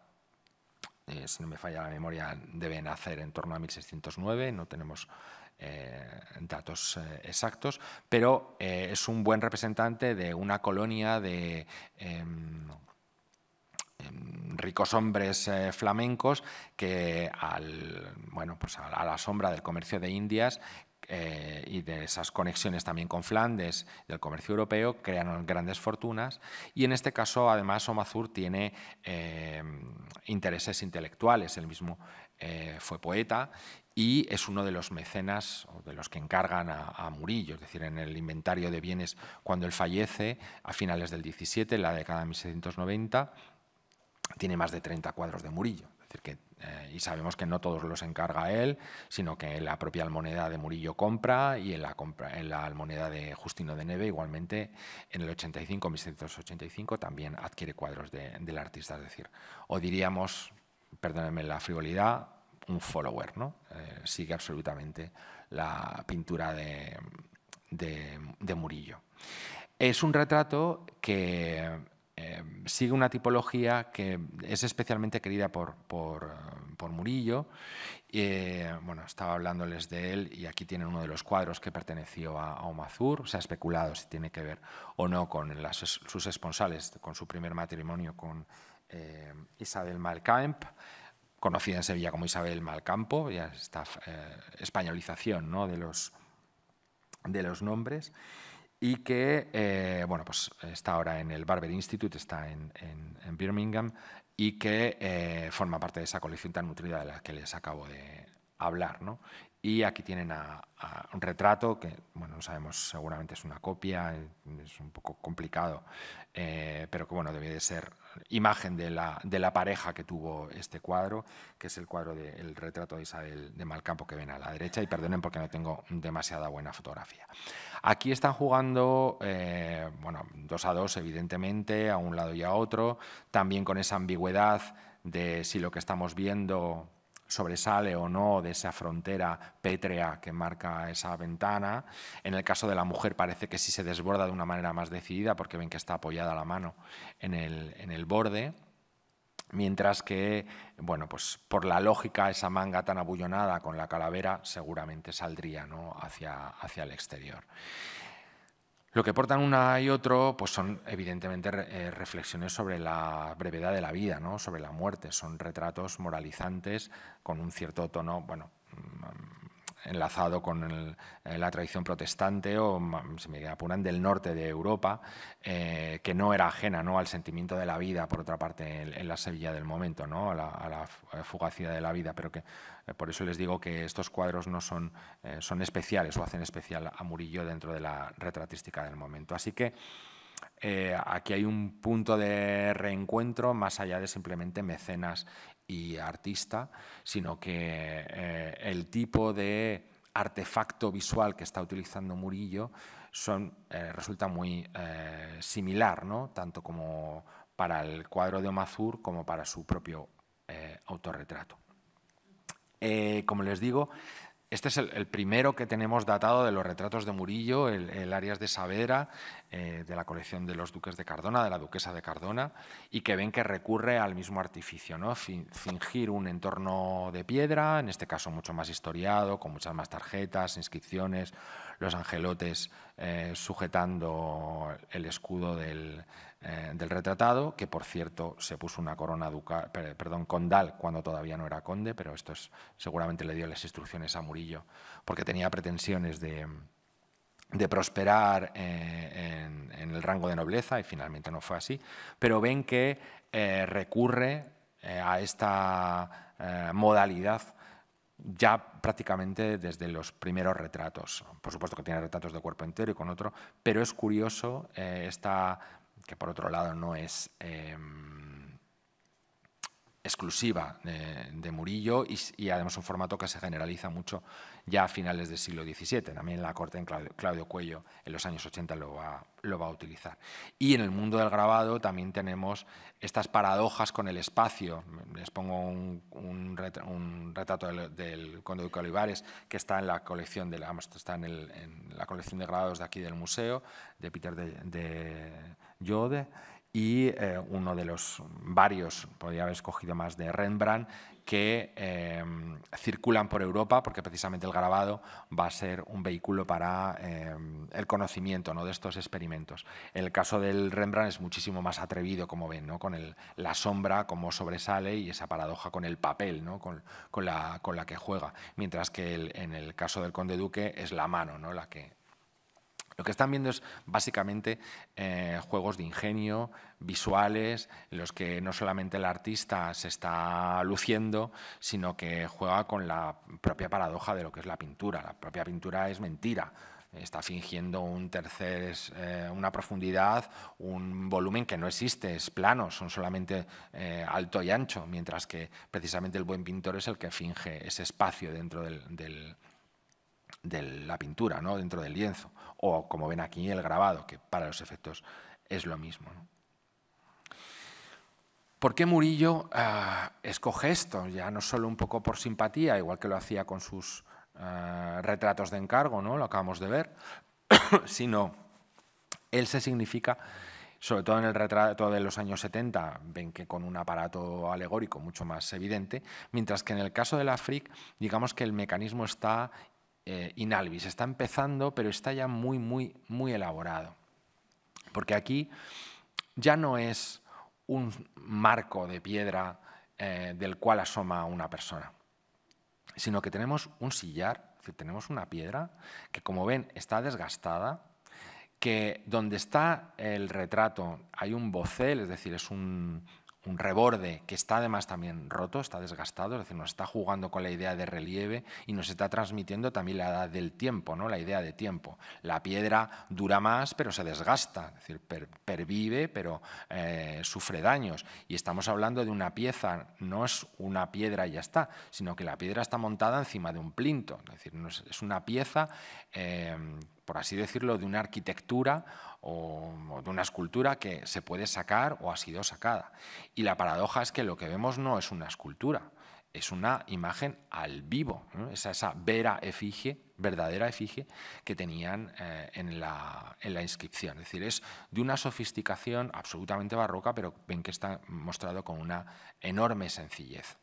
eh, si no me falla la memoria, debe nacer en torno a 1609, no tenemos eh, datos exactos, pero es un buen representante de una colonia de em, em, ricos hombres flamencos que bueno, pues a, la sombra del comercio de Indias eh, y de esas conexiones también con Flandes, del comercio europeo, crearon grandes fortunas. Y en este caso, además, Omazur tiene eh, intereses intelectuales. Él mismo eh, fue poeta y es uno de los mecenas o de los que encargan a, Murillo, es decir, en el inventario de bienes cuando él fallece a finales del 17, la década de 1690, tiene más de 30 cuadros de Murillo, es decir, que eh, y sabemos que no todos los encarga él, sino que la propia almoneda de Murillo compra y en la, compra, en la almoneda de Justino de Neve igualmente en el 85, 1785 también adquiere cuadros del artista, es decir, o diríamos, perdónenme la frivolidad, un follower, ¿no? Eh, sigue absolutamente la pintura de Murillo. Es un retrato que Em, sigue una tipología que es especialmente querida por, Murillo. Eh, bueno, estaba hablándoles de él y aquí tienen uno de los cuadros que perteneció a, Omazur. Se ha especulado si tiene que ver o no con sus esponsales, con su primer matrimonio con eh, Isabel Malcamp conocida en Sevilla como Isabel Malcampo, esta eh, españolización de, los, de los nombres y que eh, bueno, pues está ahora en el Barber Institute, está en, Birmingham, y que eh, forma parte de esa colección tan nutrida de la que les acabo de hablar. ¿no? Y aquí tienen un retrato que, bueno, no sabemos, seguramente es una copia, es un poco complicado, eh, pero que, bueno, debe de ser imagen de la, pareja que tuvo este cuadro, que es el cuadro del retrato de Isabel de Malcampo que ven a la derecha, y perdonen porque no tengo demasiada buena fotografía. Aquí están jugando, eh, bueno, dos a dos, evidentemente, a un lado y a otro, también con esa ambigüedad de si lo que estamos viendo sobresale o no de esa frontera pétrea que marca esa ventana. En el caso de la mujer parece que sí se desborda de una manera más decidida porque ven que está apoyada la mano en el, borde. Mientras que, bueno, pues por la lógica, esa manga tan abullonada con la calavera seguramente saldría ¿no? hacia, hacia el exterior. Lo que portan una y otro pues son evidentemente eh, reflexiones sobre la brevedad de la vida, ¿no? sobre la muerte. Son retratos moralizantes con un cierto tono, bueno, mm, enlazado con eh, la tradición protestante o, si me apuran, del norte de Europa, eh, que no era ajena ¿no? al sentimiento de la vida, por otra parte, en, la Sevilla del momento, ¿no? a, la, eh, fugacidad de la vida, pero que por eso les digo que estos cuadros no son, son especiales o hacen especial a Murillo dentro de la retratística del momento. Así que aquí hay un punto de reencuentro más allá de simplemente mecenas y artista, sino que eh, el tipo de artefacto visual que está utilizando Murillo son, eh, resulta muy eh, similar, ¿no? tanto como para el cuadro de Omazur como para su propio autorretrato. como les digo, este es el, primero que tenemos datado de los retratos de Murillo, el, Arias de Saavedra, eh, de la colección de los duques de Cardona, de la duquesa de Cardona, y que ven que recurre al mismo artificio, ¿no? fingir un entorno de piedra, en este caso mucho más historiado, con muchas más tarjetas, inscripciones, los angelotes eh, sujetando el escudo del, eh, del retratado, que por cierto se puso una corona perdón, condal cuando todavía no era conde, pero esto es, seguramente le dio las instrucciones a Murillo, porque tenía pretensiones de, prosperar eh, en, el rango de nobleza, y finalmente no fue así, pero ven que eh, recurre a esta modalidad ya prácticamente desde los primeros retratos. Por supuesto que tiene retratos de cuerpo entero y con otro, pero es curioso esta que por otro lado no es em, exclusiva de, Murillo y, y, además un formato que se generaliza mucho ya a finales del siglo XVII. También la corte en Claudio, Cuello en los años 80 lo va, lo va, a utilizar. Y en el mundo del grabado también tenemos estas paradojas con el espacio. Les pongo un, retrato del, del conde Olivares que está en la colección de, está en, la colección de grabados de aquí del museo de Peter de y eh, uno de los varios, podría haber escogido más, de Rembrandt, que em, circulan por Europa, porque precisamente el grabado va a ser un vehículo para em, el conocimiento de estos experimentos. El caso del Rembrandt es muchísimo más atrevido, como ven, con la sombra, como sobresale, y esa paradoja con el papel, con, la, que juega. Mientras que en el caso del Conde Duque es la mano ¿no? la que lo que están viendo es básicamente eh, juegos de ingenio, visuales, en los que no solamente el artista se está luciendo, sino que juega con la propia paradoja de lo que es la pintura. La propia pintura es mentira. Está fingiendo un tercer, eh, una profundidad, un volumen que no existe, es plano, son solamente eh, alto y ancho, mientras que precisamente el buen pintor es el que finge ese espacio dentro de la pintura, ¿no? dentro del lienzo o como ven aquí el grabado, que para los efectos es lo mismo. ¿Por qué Murillo ah, escoge esto? Ya no solo un poco por simpatía, igual que lo hacía con sus ah, retratos de encargo, ¿no? lo acabamos de ver, sino él se significa, sobre todo en el retrato de los años 70, ven que con un aparato alegórico mucho más evidente, mientras que en el caso de la Frick, digamos que el mecanismo está eh, Inalvis. Está empezando, pero está ya muy, muy, muy elaborado. Porque aquí ya no es un marco de piedra eh, del cual asoma una persona, sino que tenemos un sillar, tenemos una piedra que, como ven, está desgastada, que donde está el retrato hay un bocel, es decir, es un, un reborde que está además también roto, está desgastado, es decir, nos está jugando con la idea de relieve y nos está transmitiendo también la edad del tiempo, ¿no? la idea de tiempo. La piedra dura más, pero se desgasta, es decir, pervive, pero eh, sufre daños. Y estamos hablando de una pieza, no es una piedra y ya está, sino que la piedra está montada encima de un plinto, es decir, es, una pieza, eh, por así decirlo, de una arquitectura o, de una escultura que se puede sacar o ha sido sacada. Y la paradoja es que lo que vemos no es una escultura, es una imagen al vivo, esa, vera efigie, verdadera efigie que tenían eh, en, la, en, la, inscripción. Es decir, es de una sofisticación absolutamente barroca, pero ven que está mostrado con una enorme sencillez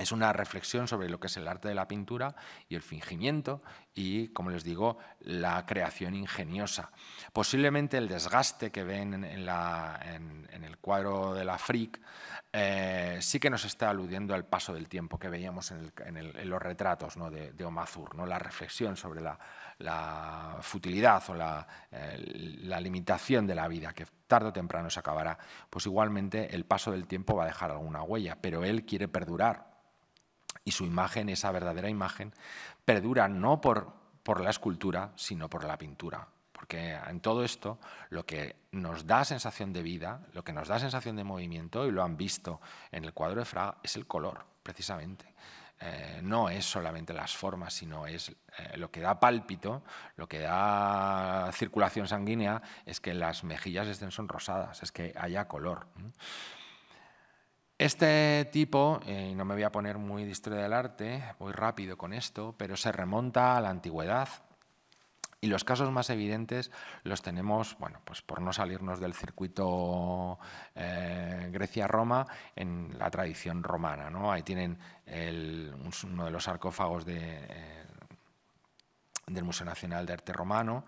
es una reflexión sobre lo que es el arte de la pintura y el fingimiento y, como les digo, la creación ingeniosa. Posiblemente el desgaste que ven en, el cuadro de la Frick eh, sí que nos está aludiendo al paso del tiempo que veíamos en, los retratos de, de Omazur, ¿no? la reflexión sobre la, futilidad o eh, la, limitación de la vida, que tarde o temprano se acabará. Pues igualmente el paso del tiempo va a dejar alguna huella, pero él quiere perdurar y su imagen, esa verdadera imagen, perdura no por, por la escultura, sino por la pintura. Porque en todo esto lo que nos da sensación de vida, lo que nos da sensación de movimiento, y lo han visto en el cuadro de Fraga, es el color, precisamente. Eh, no es solamente las formas, sino es eh, lo que da pálpito, lo que da circulación sanguínea, es que las mejillas estén sonrosadas, es que haya color. Este tipo, y eh, no me voy a poner muy de del arte, voy rápido con esto, pero se remonta a la antigüedad. Y los casos más evidentes los tenemos, bueno, pues por no salirnos del circuito eh, Grecia-Roma, en la tradición romana. ¿no? Ahí tienen uno de los sarcófagos eh, del Museo Nacional de Arte Romano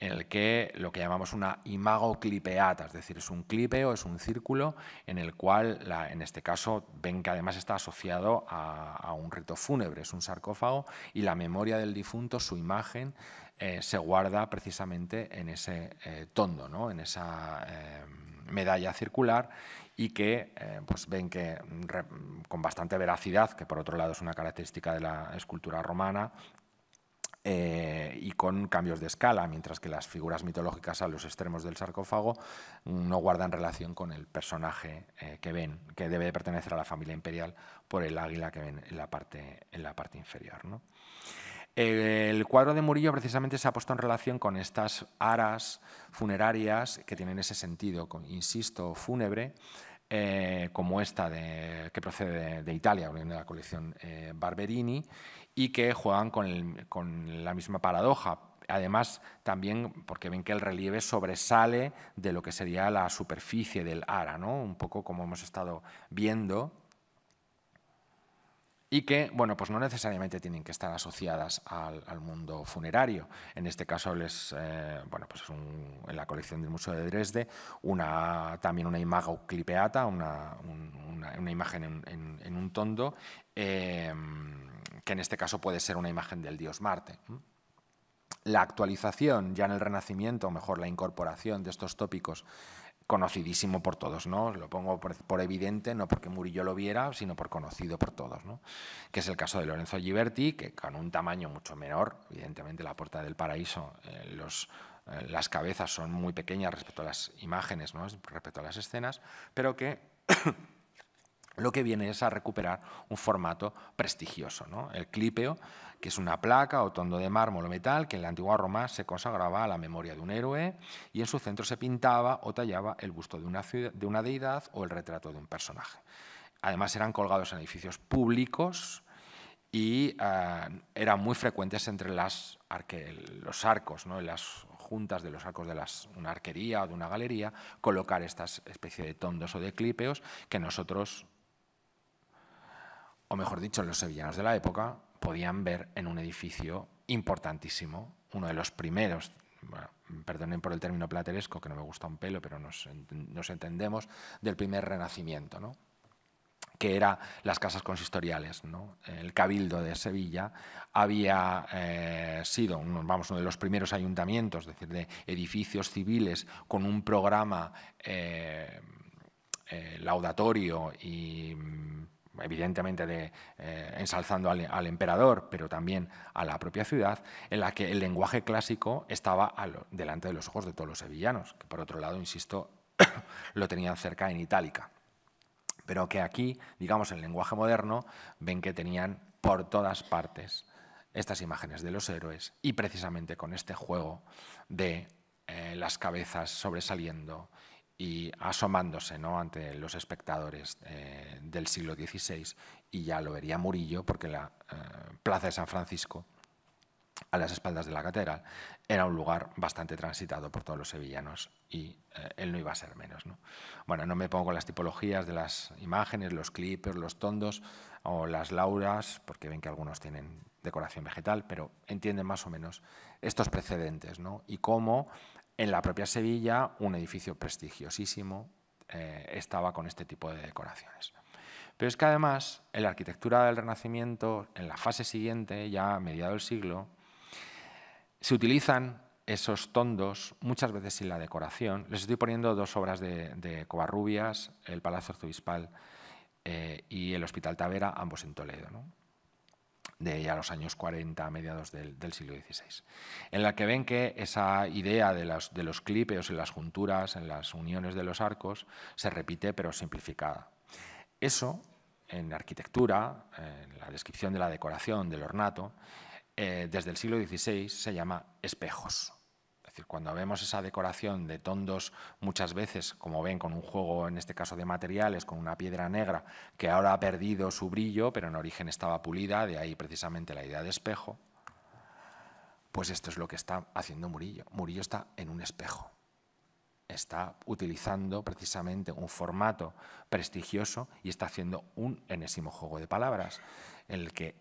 en el que lo que llamamos una imago clipeata, es decir, es un clipeo, es un círculo en el cual, en este caso, ven que además está asociado a, un rito fúnebre, es un sarcófago, y la memoria del difunto, su imagen, eh, se guarda precisamente en ese eh, tondo, en esa eh, medalla circular y que pues ven que con bastante veracidad, que por otro lado es una característica de la escultura romana, eh, y con cambios de escala, mientras que las figuras mitológicas a los extremos del sarcófago mm, no guardan relación con el personaje eh, que ven, que debe pertenecer a la familia imperial por el águila que ven en la parte, en la parte inferior. Eh, el cuadro de Murillo precisamente se ha puesto en relación con estas aras funerarias que tienen ese sentido, insisto, fúnebre, eh, como esta que procede de, Italia, de la colección eh, Barberini, y que juegan con, la misma paradoja. Además, también porque ven que el relieve sobresale de lo que sería la superficie del ara, ¿no? un poco como hemos estado viendo y que, bueno, pues no necesariamente tienen que estar asociadas al, mundo funerario. En este caso, les, eh, bueno, pues en la colección del Museo de Dresde una, también una imago clipeata, una, imagen en, un tondo, em, que en este caso puede ser una imagen del dios Marte. La actualización ya en el Renacimiento, o mejor, la incorporación de estos tópicos conocidísimo por todos, ¿no? Lo pongo por, evidente, no porque Murillo lo viera, sino por conocido por todos, Que es el caso de Lorenzo Ghiberti, que con un tamaño mucho menor, evidentemente la Puerta del Paraíso, eh, eh, las cabezas son muy pequeñas respecto a las imágenes, respecto a las escenas, pero que lo que viene es a recuperar un formato prestigioso, ¿no? El clipeo que es una placa o tondo de mármol o metal que en la antigua Roma se consagraba a la memoria de un héroe y en su centro se pintaba o tallaba el busto de una, deidad o el retrato de un personaje. Además eran colgados en edificios públicos y eh, eran muy frecuentes entre los arcos, en las juntas de los arcos de las, una arquería o de una galería, colocar estas especie de tondos o de clipeos que nosotros, o mejor dicho, los sevillanos de la época, podían ver en un edificio importantísimo, uno de los primeros, perdonen por el término plateresco, que no me gusta un pelo, pero nos, entendemos, del primer renacimiento, que eran las casas consistoriales. El Cabildo de Sevilla había eh, sido uno, vamos, uno de los primeros ayuntamientos, es decir, de edificios civiles con un programa eh, eh, laudatorio y evidentemente de, eh, ensalzando al, emperador, pero también a la propia ciudad, en la que el lenguaje clásico estaba delante de los ojos de todos los sevillanos, que por otro lado, insisto, lo tenían cerca en Itálica. Pero que aquí, digamos, en el lenguaje moderno, ven que tenían por todas partes estas imágenes de los héroes y precisamente con este juego de eh, las cabezas sobresaliendo y asomándose ¿no? ante los espectadores eh, del siglo XVI y ya lo vería Murillo porque la eh, Plaza de San Francisco, a las espaldas de la catedral, era un lugar bastante transitado por todos los sevillanos y eh, él no iba a ser menos. ¿no? Bueno, no me pongo con las tipologías de las imágenes, los clips los tondos o las lauras, porque ven que algunos tienen decoración vegetal, pero entienden más o menos estos precedentes ¿no? y cómo en la propia Sevilla, un edificio prestigiosísimo eh, estaba con este tipo de decoraciones. Pero es que además, en la arquitectura del Renacimiento, en la fase siguiente, ya a mediados del siglo, se utilizan esos tondos, muchas veces sin la decoración. Les estoy poniendo dos obras de, Covarrubias, el Palacio Arzobispal eh, y el Hospital Tavera, ambos en Toledo. ¿no? de a los años 40, a mediados del, siglo XVI, en la que ven que esa idea de, los clipeos y las junturas, en las uniones de los arcos, se repite pero simplificada. Eso, en arquitectura, en la descripción de la decoración, del ornato, eh, desde el siglo XVI se llama espejos cuando vemos esa decoración de tondos, muchas veces, como ven, con un juego, en este caso de materiales, con una piedra negra, que ahora ha perdido su brillo, pero en origen estaba pulida, de ahí precisamente la idea de espejo, pues esto es lo que está haciendo Murillo. Murillo está en un espejo. Está utilizando precisamente un formato prestigioso y está haciendo un enésimo juego de palabras, en el que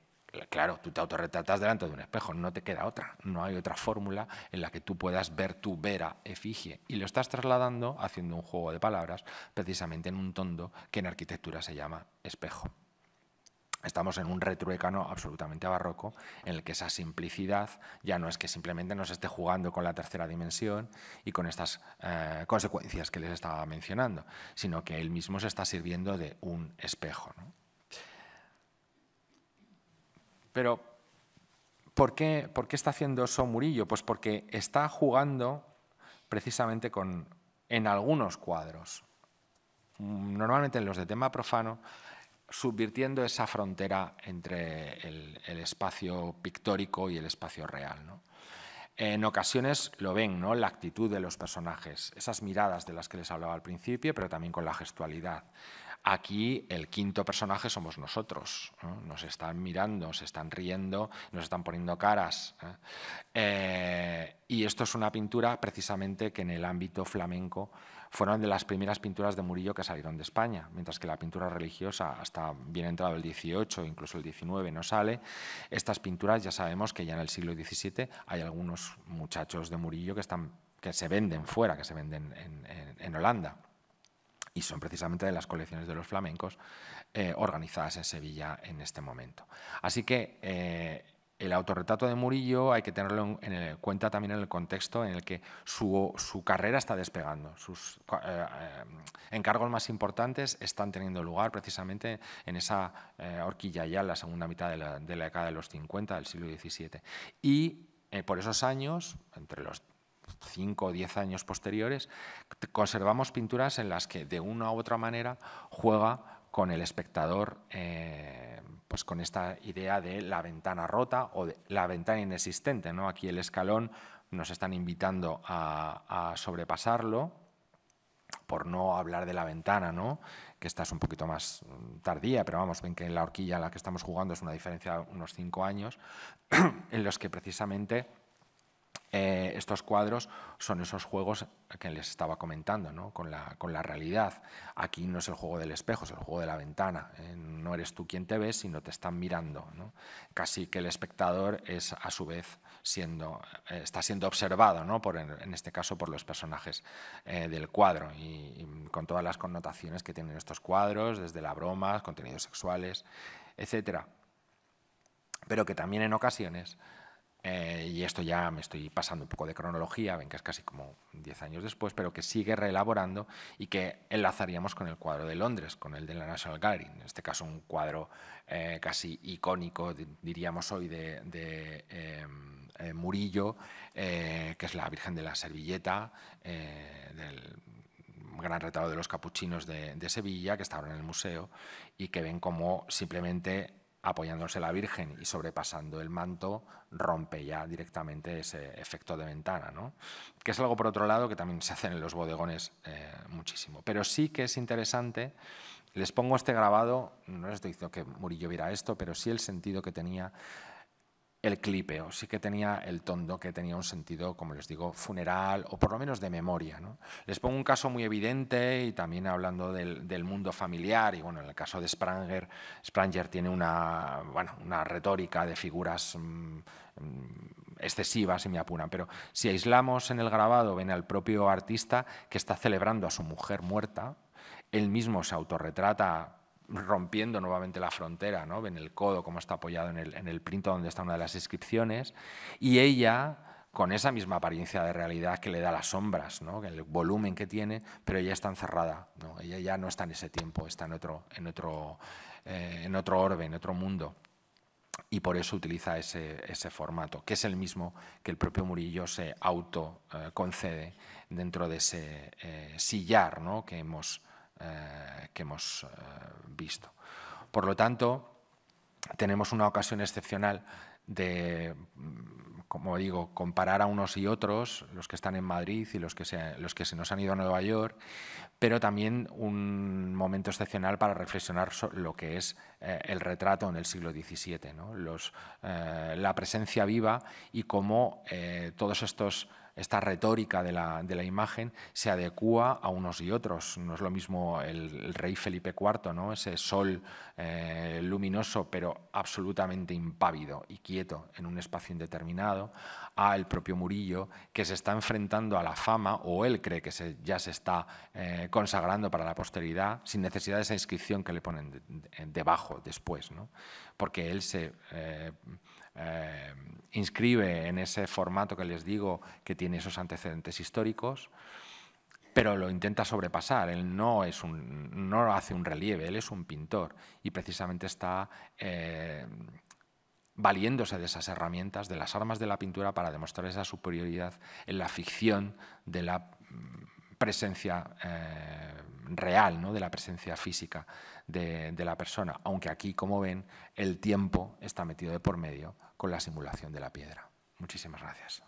claro, tú te autorretratas delante de un espejo, no te queda otra, no hay otra fórmula en la que tú puedas ver tu vera efigie. Y lo estás trasladando, haciendo un juego de palabras, precisamente en un tondo que en arquitectura se llama espejo. Estamos en un retruécano absolutamente barroco en el que esa simplicidad ya no es que simplemente nos esté jugando con la tercera dimensión y con estas eh, consecuencias que les estaba mencionando, sino que él mismo se está sirviendo de un espejo. ¿no? Pero, ¿por qué, está haciendo eso Murillo? Pues porque está jugando precisamente en algunos cuadros, normalmente en los de tema profano, subvirtiendo esa frontera entre el, espacio pictórico y el espacio real. En ocasiones lo ven, ¿no? la actitud de los personajes, esas miradas de las que les hablaba al principio, pero también con la gestualidad, Aquí el quinto personaje somos nosotros. Nos están mirando, se están riendo, nos están poniendo caras. ¿eh? Eh, y esto es una pintura precisamente que en el ámbito flamenco fueron de las primeras pinturas de Murillo que salieron de España, mientras que la pintura religiosa hasta bien entrado el 18, incluso el 19 no sale. Estas pinturas ya sabemos que ya en el siglo XVII hay algunos muchachos de Murillo que, están, que se venden fuera, que se venden en Holanda y son precisamente de las colecciones de los flamencos eh, organizadas en Sevilla en este momento. Así que eh, el autorretrato de Murillo hay que tenerlo en, eh, cuenta también en el contexto en el que su, carrera está despegando. Sus encargos más importantes están teniendo lugar precisamente en esa horquilla ya en la segunda mitad de la, de la década de los 50 del siglo XVII. Y por esos años, entre los 5 o 10 años posteriores, conservamos pinturas en las que de una u otra manera juega con el espectador, eh, pues con esta idea de la ventana rota o de la ventana inexistente. Aquí el escalón nos están invitando a, sobrepasarlo, por no hablar de la ventana, ¿no? que esta es un poquito más mm, tardía, pero vamos, ven que en la horquilla a la que estamos jugando es una diferencia de unos cinco años, en los que precisamente eh, estos cuadros son esos juegos que les estaba comentando, con, la, realidad. Aquí no es el juego del espejo, es el juego de la ventana. Eh, no eres tú quien te ves, sino te están mirando. Casi que el espectador es a su vez siendo, eh, está siendo observado, ¿no? por, en este caso por los personajes del cuadro, y, con todas las connotaciones que tienen estos cuadros, desde la broma, contenidos sexuales, etc. Pero que también en ocasiones eh, y esto ya me estoy pasando un poco de cronología, ven que es casi como 10 años después, pero que sigue reelaborando y que enlazaríamos con el cuadro de Londres, con el de la National Gallery, en este caso un cuadro eh, casi icónico, diríamos hoy, de, eh, Murillo, que es la Virgen de la Servilleta, del gran retablo de los capuchinos de, de Sevilla, que está ahora en el museo, y que ven como simplemente apoyándose la Virgen y sobrepasando el manto, rompe ya directamente ese efecto de ventana, ¿no? que es algo, por otro lado, que también se hace en los bodegones eh, muchísimo. Pero sí que es interesante, les pongo este grabado, no les estoy diciendo que Murillo viera esto, pero sí el sentido que tenía el clipeo, sí que tenía el tondo, que tenía un sentido, como les digo, funeral o por lo menos de memoria. Les pongo un caso muy evidente y también hablando del, mundo familiar, y bueno, en el caso de Spranger, Spranger tiene una, una retórica de figuras mm, excesivas, y me apuran, pero si aislamos en el grabado, ven al propio artista que está celebrando a su mujer muerta, él mismo se autorretrata rompiendo nuevamente la frontera, Ven el codo como está apoyado en el, en el donde está una de las inscripciones, y ella con esa misma apariencia de realidad que le da las sombras, el volumen que tiene, pero ella está encerrada, ¿no? ella ya no está en ese tiempo, está en otro, en otro, eh, en otro orbe, en otro mundo. Y por eso utiliza ese, formato, que es el mismo que el propio Murillo se autoconcede eh, concede dentro de ese eh, sillar que hemos eh, que hemos eh, visto. Por lo tanto, tenemos una ocasión excepcional de, mm, como digo, comparar a unos y otros, los que están en Madrid y los que se, los que se nos han ido a Nueva York, pero también un momento excepcional para reflexionar sobre lo que es eh, el retrato en el siglo XVII, la presencia viva y cómo todos estos esta retórica de la, imagen se adecúa a unos y otros. No es lo mismo el, rey Felipe IV, ¿no? ese sol eh, luminoso pero absolutamente impávido y quieto en un espacio indeterminado, a el propio Murillo que se está enfrentando a la fama o él cree que ya se está eh, consagrando para la posteridad sin necesidad de esa inscripción que le ponen debajo después, ¿no? porque él se... Eh, eh, inscribe en ese formato que les digo que tiene esos antecedentes históricos, pero lo intenta sobrepasar. Él no, es un, hace un relieve, él es un pintor y precisamente está eh, valiéndose de esas herramientas, de las armas de la pintura, para demostrar esa superioridad en la ficción de la mm, presencia eh, real, de la presencia física de, la persona, aunque aquí, como ven, el tiempo está metido de por medio con la simulación de la piedra. Muchísimas gracias.